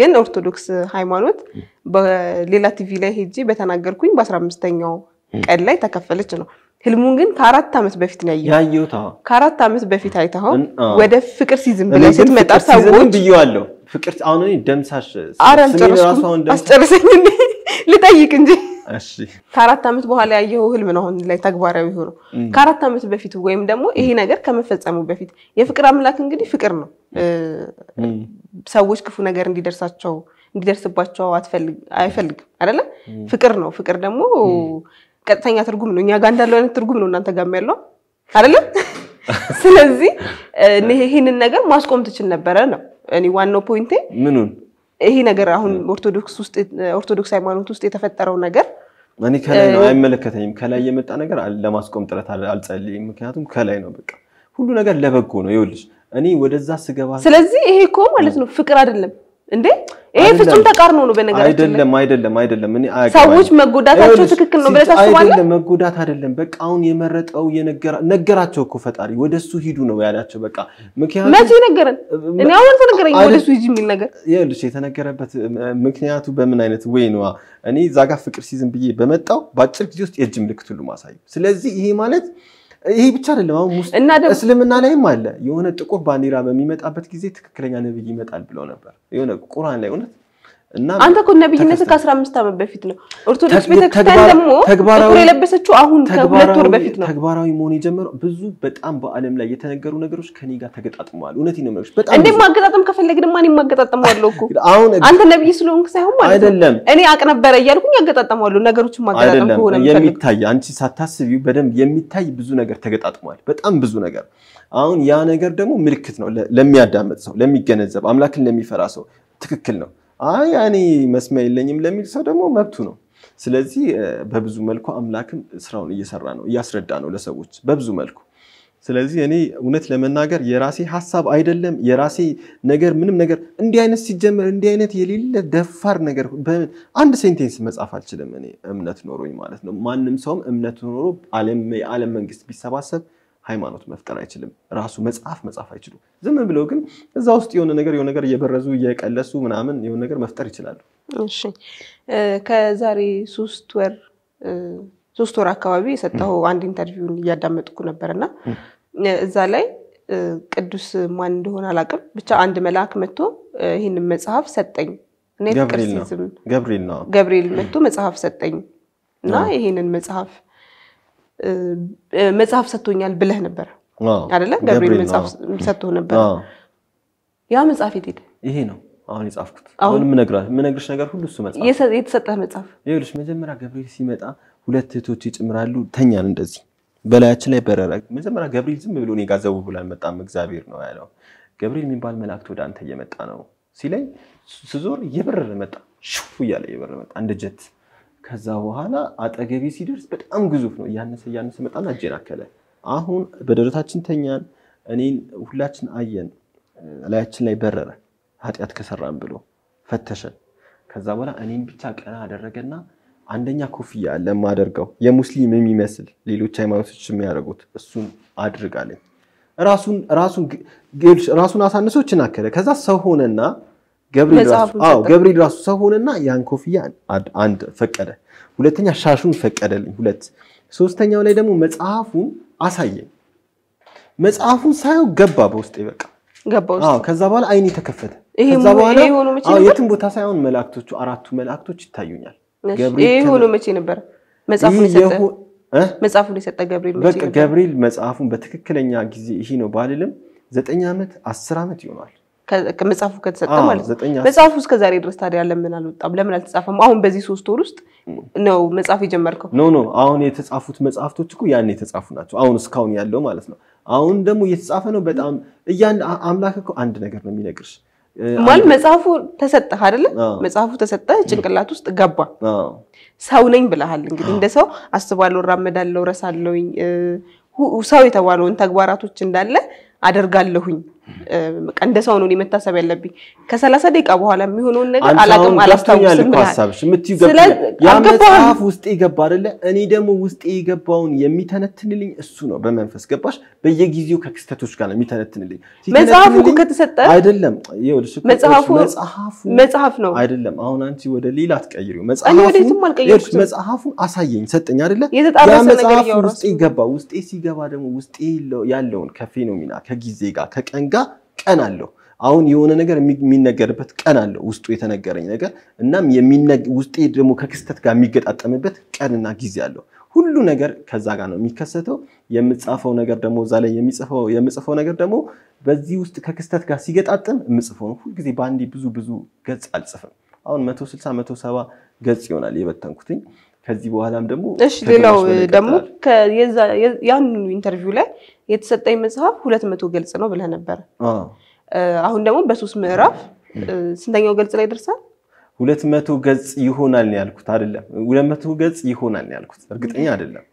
ግን ኦርቶዶክስ ሃይማኖት በሌላ ቲቪ ላይ ሄጄ በተናገርኩኝ በአስራ አምስተኛው ቀን ላይ ተከፈለች ነው። ህልሙን ግን ከአራት ዓመት በፊት ነው ያየሁት። ከአራት ዓመት በፊት አይተኸው ወደ ፍቅር ሲዝም ብለህ ስትመጣ ሰዎች ብየዋለሁ። ፍቅር አሁን ደምሳሽ አስጨርሰኝ ልጠይቅ እንጂ ከአራት ዓመት በኋላ ያየው ህልም ነው አሁን ላይ ተግባራዊ ሆነው ከአራት ዓመት በፊት ወይም ደግሞ ይሄ ነገር ከመፈጸሙ በፊት የፍቅር አምላክ እንግዲህ ፍቅር ነው። ሰዎች ክፉ ነገር እንዲደርሳቸው እንዲደርስባቸው አይፈልግም አይደለ? ፍቅር ነው። ፍቅር ደግሞ ቀጥተኛ ትርጉም ነው። እኛ ጋር እንዳለው አይነት ትርጉም ነው እናንተ ጋር ያለው አይደለም። ስለዚህ ይህንን ነገር ማስቆም ትችል ነበረ ነው እኔ ዋናው ፖይንቴ። ምኑን ይሄ ነገር አሁን ኦርቶዶክስ ውስጥ ኦርቶዶክስ ሃይማኖት ውስጥ የተፈጠረው ነገር እኔ ከላይ ነው አይመለከተኝም። ከላይ የመጣ ነገር ለማስቆም ጥረት አልጸልይም፣ ምክንያቱም ከላይ ነው። በቃ ሁሉ ነገር ለበጎ ነው። ይኸውልሽ እኔ ወደዛ ስገባ ስለዚህ ይሄ እኮ ማለት ነው ፍቅር አይደለም እንዴ ይሄ ፍጹም ተቃርኖ ነው። በነገራችን አይደለም አይደለም አይደለም። ሰዎች መጎዳታቸው ትክክል ነው ብለህ ታስባለህ? አይደለም መጎዳት አይደለም። በቃ አሁን የመረጠው ነገራቸው እኮ ፈጣሪ ወደሱ ሂዱ ነው ያላቸው። በቃ መቼ ነገረን? እኔ አሁን ተነገረኝ ወደሱ ሂጂ የሚል ነገር። ይኸውልሽ የተነገረበት ምክንያቱ በምን አይነት ወይ ነው? እኔ እዛ ጋር ፍቅር ሲዝም ብዬ በመጣው በአጭር ጊዜ ውስጥ የእጅ ምልክት ሁሉ ማሳየው። ስለዚህ ይሄ ማለት ይሄ ብቻ አይደለም። አሁን እስልምና ላይም አለ። የሆነ ጥቁር ባንዲራ በሚመጣበት ጊዜ ትክክለኛ ነብይ ይመጣል ብለው ነበር። የሆነ ቁርአን ላይ እውነት አንተ እኮ ነብይነት ከ15 ዓመት በፊት ነው። ኦርቶዶክስ ቤተክርስቲያን ደግሞ ተግባራዊ የለበሰችው አሁን ከሁለት ወር በፊት ነው። ተግባራዊ መሆን የጀመረው ብዙ በጣም በዓለም ላይ የተነገሩ ነገሮች ከኔ ጋር ተገጣጥመዋል። እውነቴን ነው ማለት በጣም እንዴ ማገጣጠም ከፈለግ ድማ እኔ ማገጣጠመዋለሁ እኮ አሁን አንተ ነብይ ስለሆንክ ሳይሆን ማለት አይደለም እኔ አቅ ነበረ እያልኩኝ ያገጣጠመዋለሁ። ነገሮችን ማገጣጠም ከሆነ የሚታይ አንቺ ሳታስቢው በደንብ የሚታይ ብዙ ነገር ተገጣጥመዋል። በጣም ብዙ ነገር አሁን ያ ነገር ደግሞ ምልክት ነው ለሚያዳምጥ ሰው፣ ለሚገነዘብ አምላክን ለሚፈራ ሰው ትክክል ነው። አይ እኔ መስሚያ የለኝም ለሚል ሰው ደግሞ መብቱ ነው። ስለዚህ በብዙ መልኩ አምላክም ስራውን እየሰራ ነው፣ እያስረዳ ነው ለሰዎች በብዙ መልኩ። ስለዚህ እኔ እውነት ለመናገር የራሴ ሀሳብ አይደለም የራሴ ነገር ምንም ነገር እንዲህ አይነት ሲጀመር እንዲህ አይነት የሌለ ደፋር ነገር አንድ ሴንቴንስ መጻፍ አልችልም እኔ እምነት ኖሮኝ ማለት ነው። ማንም ሰውም እምነት ኖሮ ዓለም መንግስት ቢሰባሰብ ሃይማኖት መፍጠር አይችልም። ራሱ መጽሐፍ መጻፍ አይችሉም። ዝም ብለው ግን እዛ ውስጥ የሆነ ነገር የሆነ ነገር እየበረዙ እየቀለሱ ምናምን የሆነ ነገር መፍጠር ይችላሉ። እሺ ከዛሬ ሶስት ወር ሶስት ወር አካባቢ የሰጠው አንድ ኢንተርቪውን እያዳመጥኩ ነበር እዛ ላይ ቅዱስ ማን እንደሆነ አላውቅም፣ ብቻ አንድ መልአክ መጥቶ ይህንን መጽሐፍ ሰጠኝ እና ገብርኤል ነው ገብርኤል መጥቶ መጽሐፍ ሰጠኝ እና ይህንን መጽሐፍ መጽሐፍ ሰጥቶኛል ብለህ ነበር አይደለ? ገብርኤል መጽሐፍ ሰጥቶ ነበር። ያ መጽሐፍ የት ሄደ? ይሄ ነው አሁን የጻፍኩት። አሁን የምነግርሽ ነገር ሁሉ እሱ መጽሐፍ የተሰጠህ መጽሐፍ። ይኸውልሽ መጀመሪያ ገብርኤል ሲመጣ ሁለት እህቶች ይጨምራሉ ተኛን፣ እንደዚህ በላያችን ላይ በረረ። መጀመሪያ ገብርኤል ዝም ብሎ እኔ ጋር ዘው ብሎ አልመጣም፣ እግዚአብሔር ነው ያለው። ገብርኤል የሚባል መላእክት ወደ አንተ እየመጣ ነው ሲለኝ፣ ስዞር እየበረረ መጣ፣ ሽፉ እያለ እየበረረ መጣ እንደ ጀት ከዛ በኋላ አጠገቤ ሲደርስ በጣም ግዙፍ ነው። እያነሰ እያነሰ መጣና እጄን አከለ። አሁን በደረታችን ተኛን። እኔን ሁላችን አየን። ላያችን ላይ በረረ። ኃጢአት ከሰራን ብሎ ፈተሸን። ከዛ በኋላ እኔን ብቻ ቀና አደረገና አንደኛ ኮፍያ ለማደርገው የሙስሊም የሚመስል ሌሎች ሃይማኖቶች የሚያደርጉት እሱን አድርጋለኝ። ራሱን አሳንሶችን አከለ። ከዛ ሰው ሆነና ገብርኤል ራሱ ሰው ሆነና ያን ኮፍያ አንድ ፈቀደ፣ ሁለተኛ ሻሹን ፈቀደልኝ፣ ሁለት ሶስተኛው ላይ ደግሞ መጽሐፉን አሳየኝ። መጽሐፉን ሳየው ገባ በውስጤ በቃ ገባ። ከዛ በኋላ አይኔ ተከፈተ። ከዛ በኋላ የትም ቦታ ሳይሆን መላእክቶቹ አራቱ መላእክቶች ይታዩኛል። ይሄ ሆኖ መቼ ነበር? መጽሐፉን የሰጠ መጽሐፉን የሰጠ ገብርኤል መቼ ገብርኤል መጽሐፉን በትክክለኛ ጊዜ ይሄ ነው ባልልም ዘጠኝ ዓመት አስር ዓመት ይሆናል መጽሐፉ ከተሰጠ ማለት ነው። መጽሐፉ እስከ ዛሬ ድረስ ታዲያ ለምን አልወጣም? ለምን አልተጻፈም? አሁን በዚህ ሶስት ወር ውስጥ ነው መጽሐፍ የጀመርከው? ኖ ኖ፣ አሁን የተጻፉት መጽሐፍቶች እኮ ያን የተጻፉ ናቸው። አሁን እስካሁን ያለው ማለት ነው። አሁን ደግሞ እየተጻፈ ነው። በጣም እያን አምላክ እኮ አንድ ነገር ነው የሚነግርሽ ማለት መጽሐፉ ተሰጠ አይደለ? መጽሐፉ ተሰጠ፣ ጭንቅላት ውስጥ ገባ። ሰው ነኝ ብለሃል። እንግዲህ እንደ ሰው አስባለሁ፣ እራመዳለሁ፣ እረሳለሁኝ ሰው የተባለውን ተግባራቶች እንዳለ አደርጋለሁኝ እንደ ሰው ነው መታሰብ ያለብኝ። ከሰላሳ ደቂቃ በኋላ የሚሆነውን ነገር አላቅም አላስታውስም ብለሃል። ውስጤ ገባ አይደለ? እኔ ደግሞ ውስጤ የገባውን የሚተነትንልኝ እሱ ነው በመንፈስ ገባሽ። በየጊዜው ከክስተቶች ጋር ነው የሚተነትንልኝ። መጽሐፉ ከተሰጠ አይደለም መጽሐፍ ነው አይደለም። አሁን አንቺ ወደ ሌላ አትቀይሪው። መጽሐፉን አሳየኝ ሰጠኝ አይደለ? ያ መጽሐፍ ውስጤ ገባ። ውስጤ ሲገባ ደግሞ ውስጤ ያለውን ከፌኖሚና ከጊዜ ጋር ከቀን የሚጠጋ ቀን አለው። አሁን የሆነ ነገር የሚነገርበት ቀን አለው ውስጡ የተነገረኝ ነገር እናም ውስጤ ደግሞ ከክስተት ጋር የሚገጣጠምበት ቀንና ጊዜ አለው። ሁሉ ነገር ከዛ ጋር ነው የሚከሰተው። የምጻፈው ነገር ደግሞ እዛ ላይ የምጽፈው ነገር ደግሞ በዚህ ውስጥ ከክስተት ጋር ሲገጣጥም የምጽፈው ነው። ሁልጊዜ በአንዴ ብዙ ብዙ ገጽ አልጽፍም። አሁን መቶ ስልሳ መቶ ሰባ ገጽ ይሆናል የበተንኩትኝ ከዚህ በኋላም ደግሞ እሺ፣ ሌላው ደግሞ ያንኑ ኢንተርቪው ላይ የተሰጠኝ መጽሐፍ ሁለት መቶ ገልጽ ነው ብለህ ነበረ። አሁን ደግሞ በሶስት ምዕራፍ ስንተኛው ገልጽ ላይ ደርሳል? ሁለት መቶ ገጽ ይሆናል ያልኩት። አይደለም ሁለት መቶ ገጽ ይሆናል ያልኩት፣ እርግጠኛ አይደለም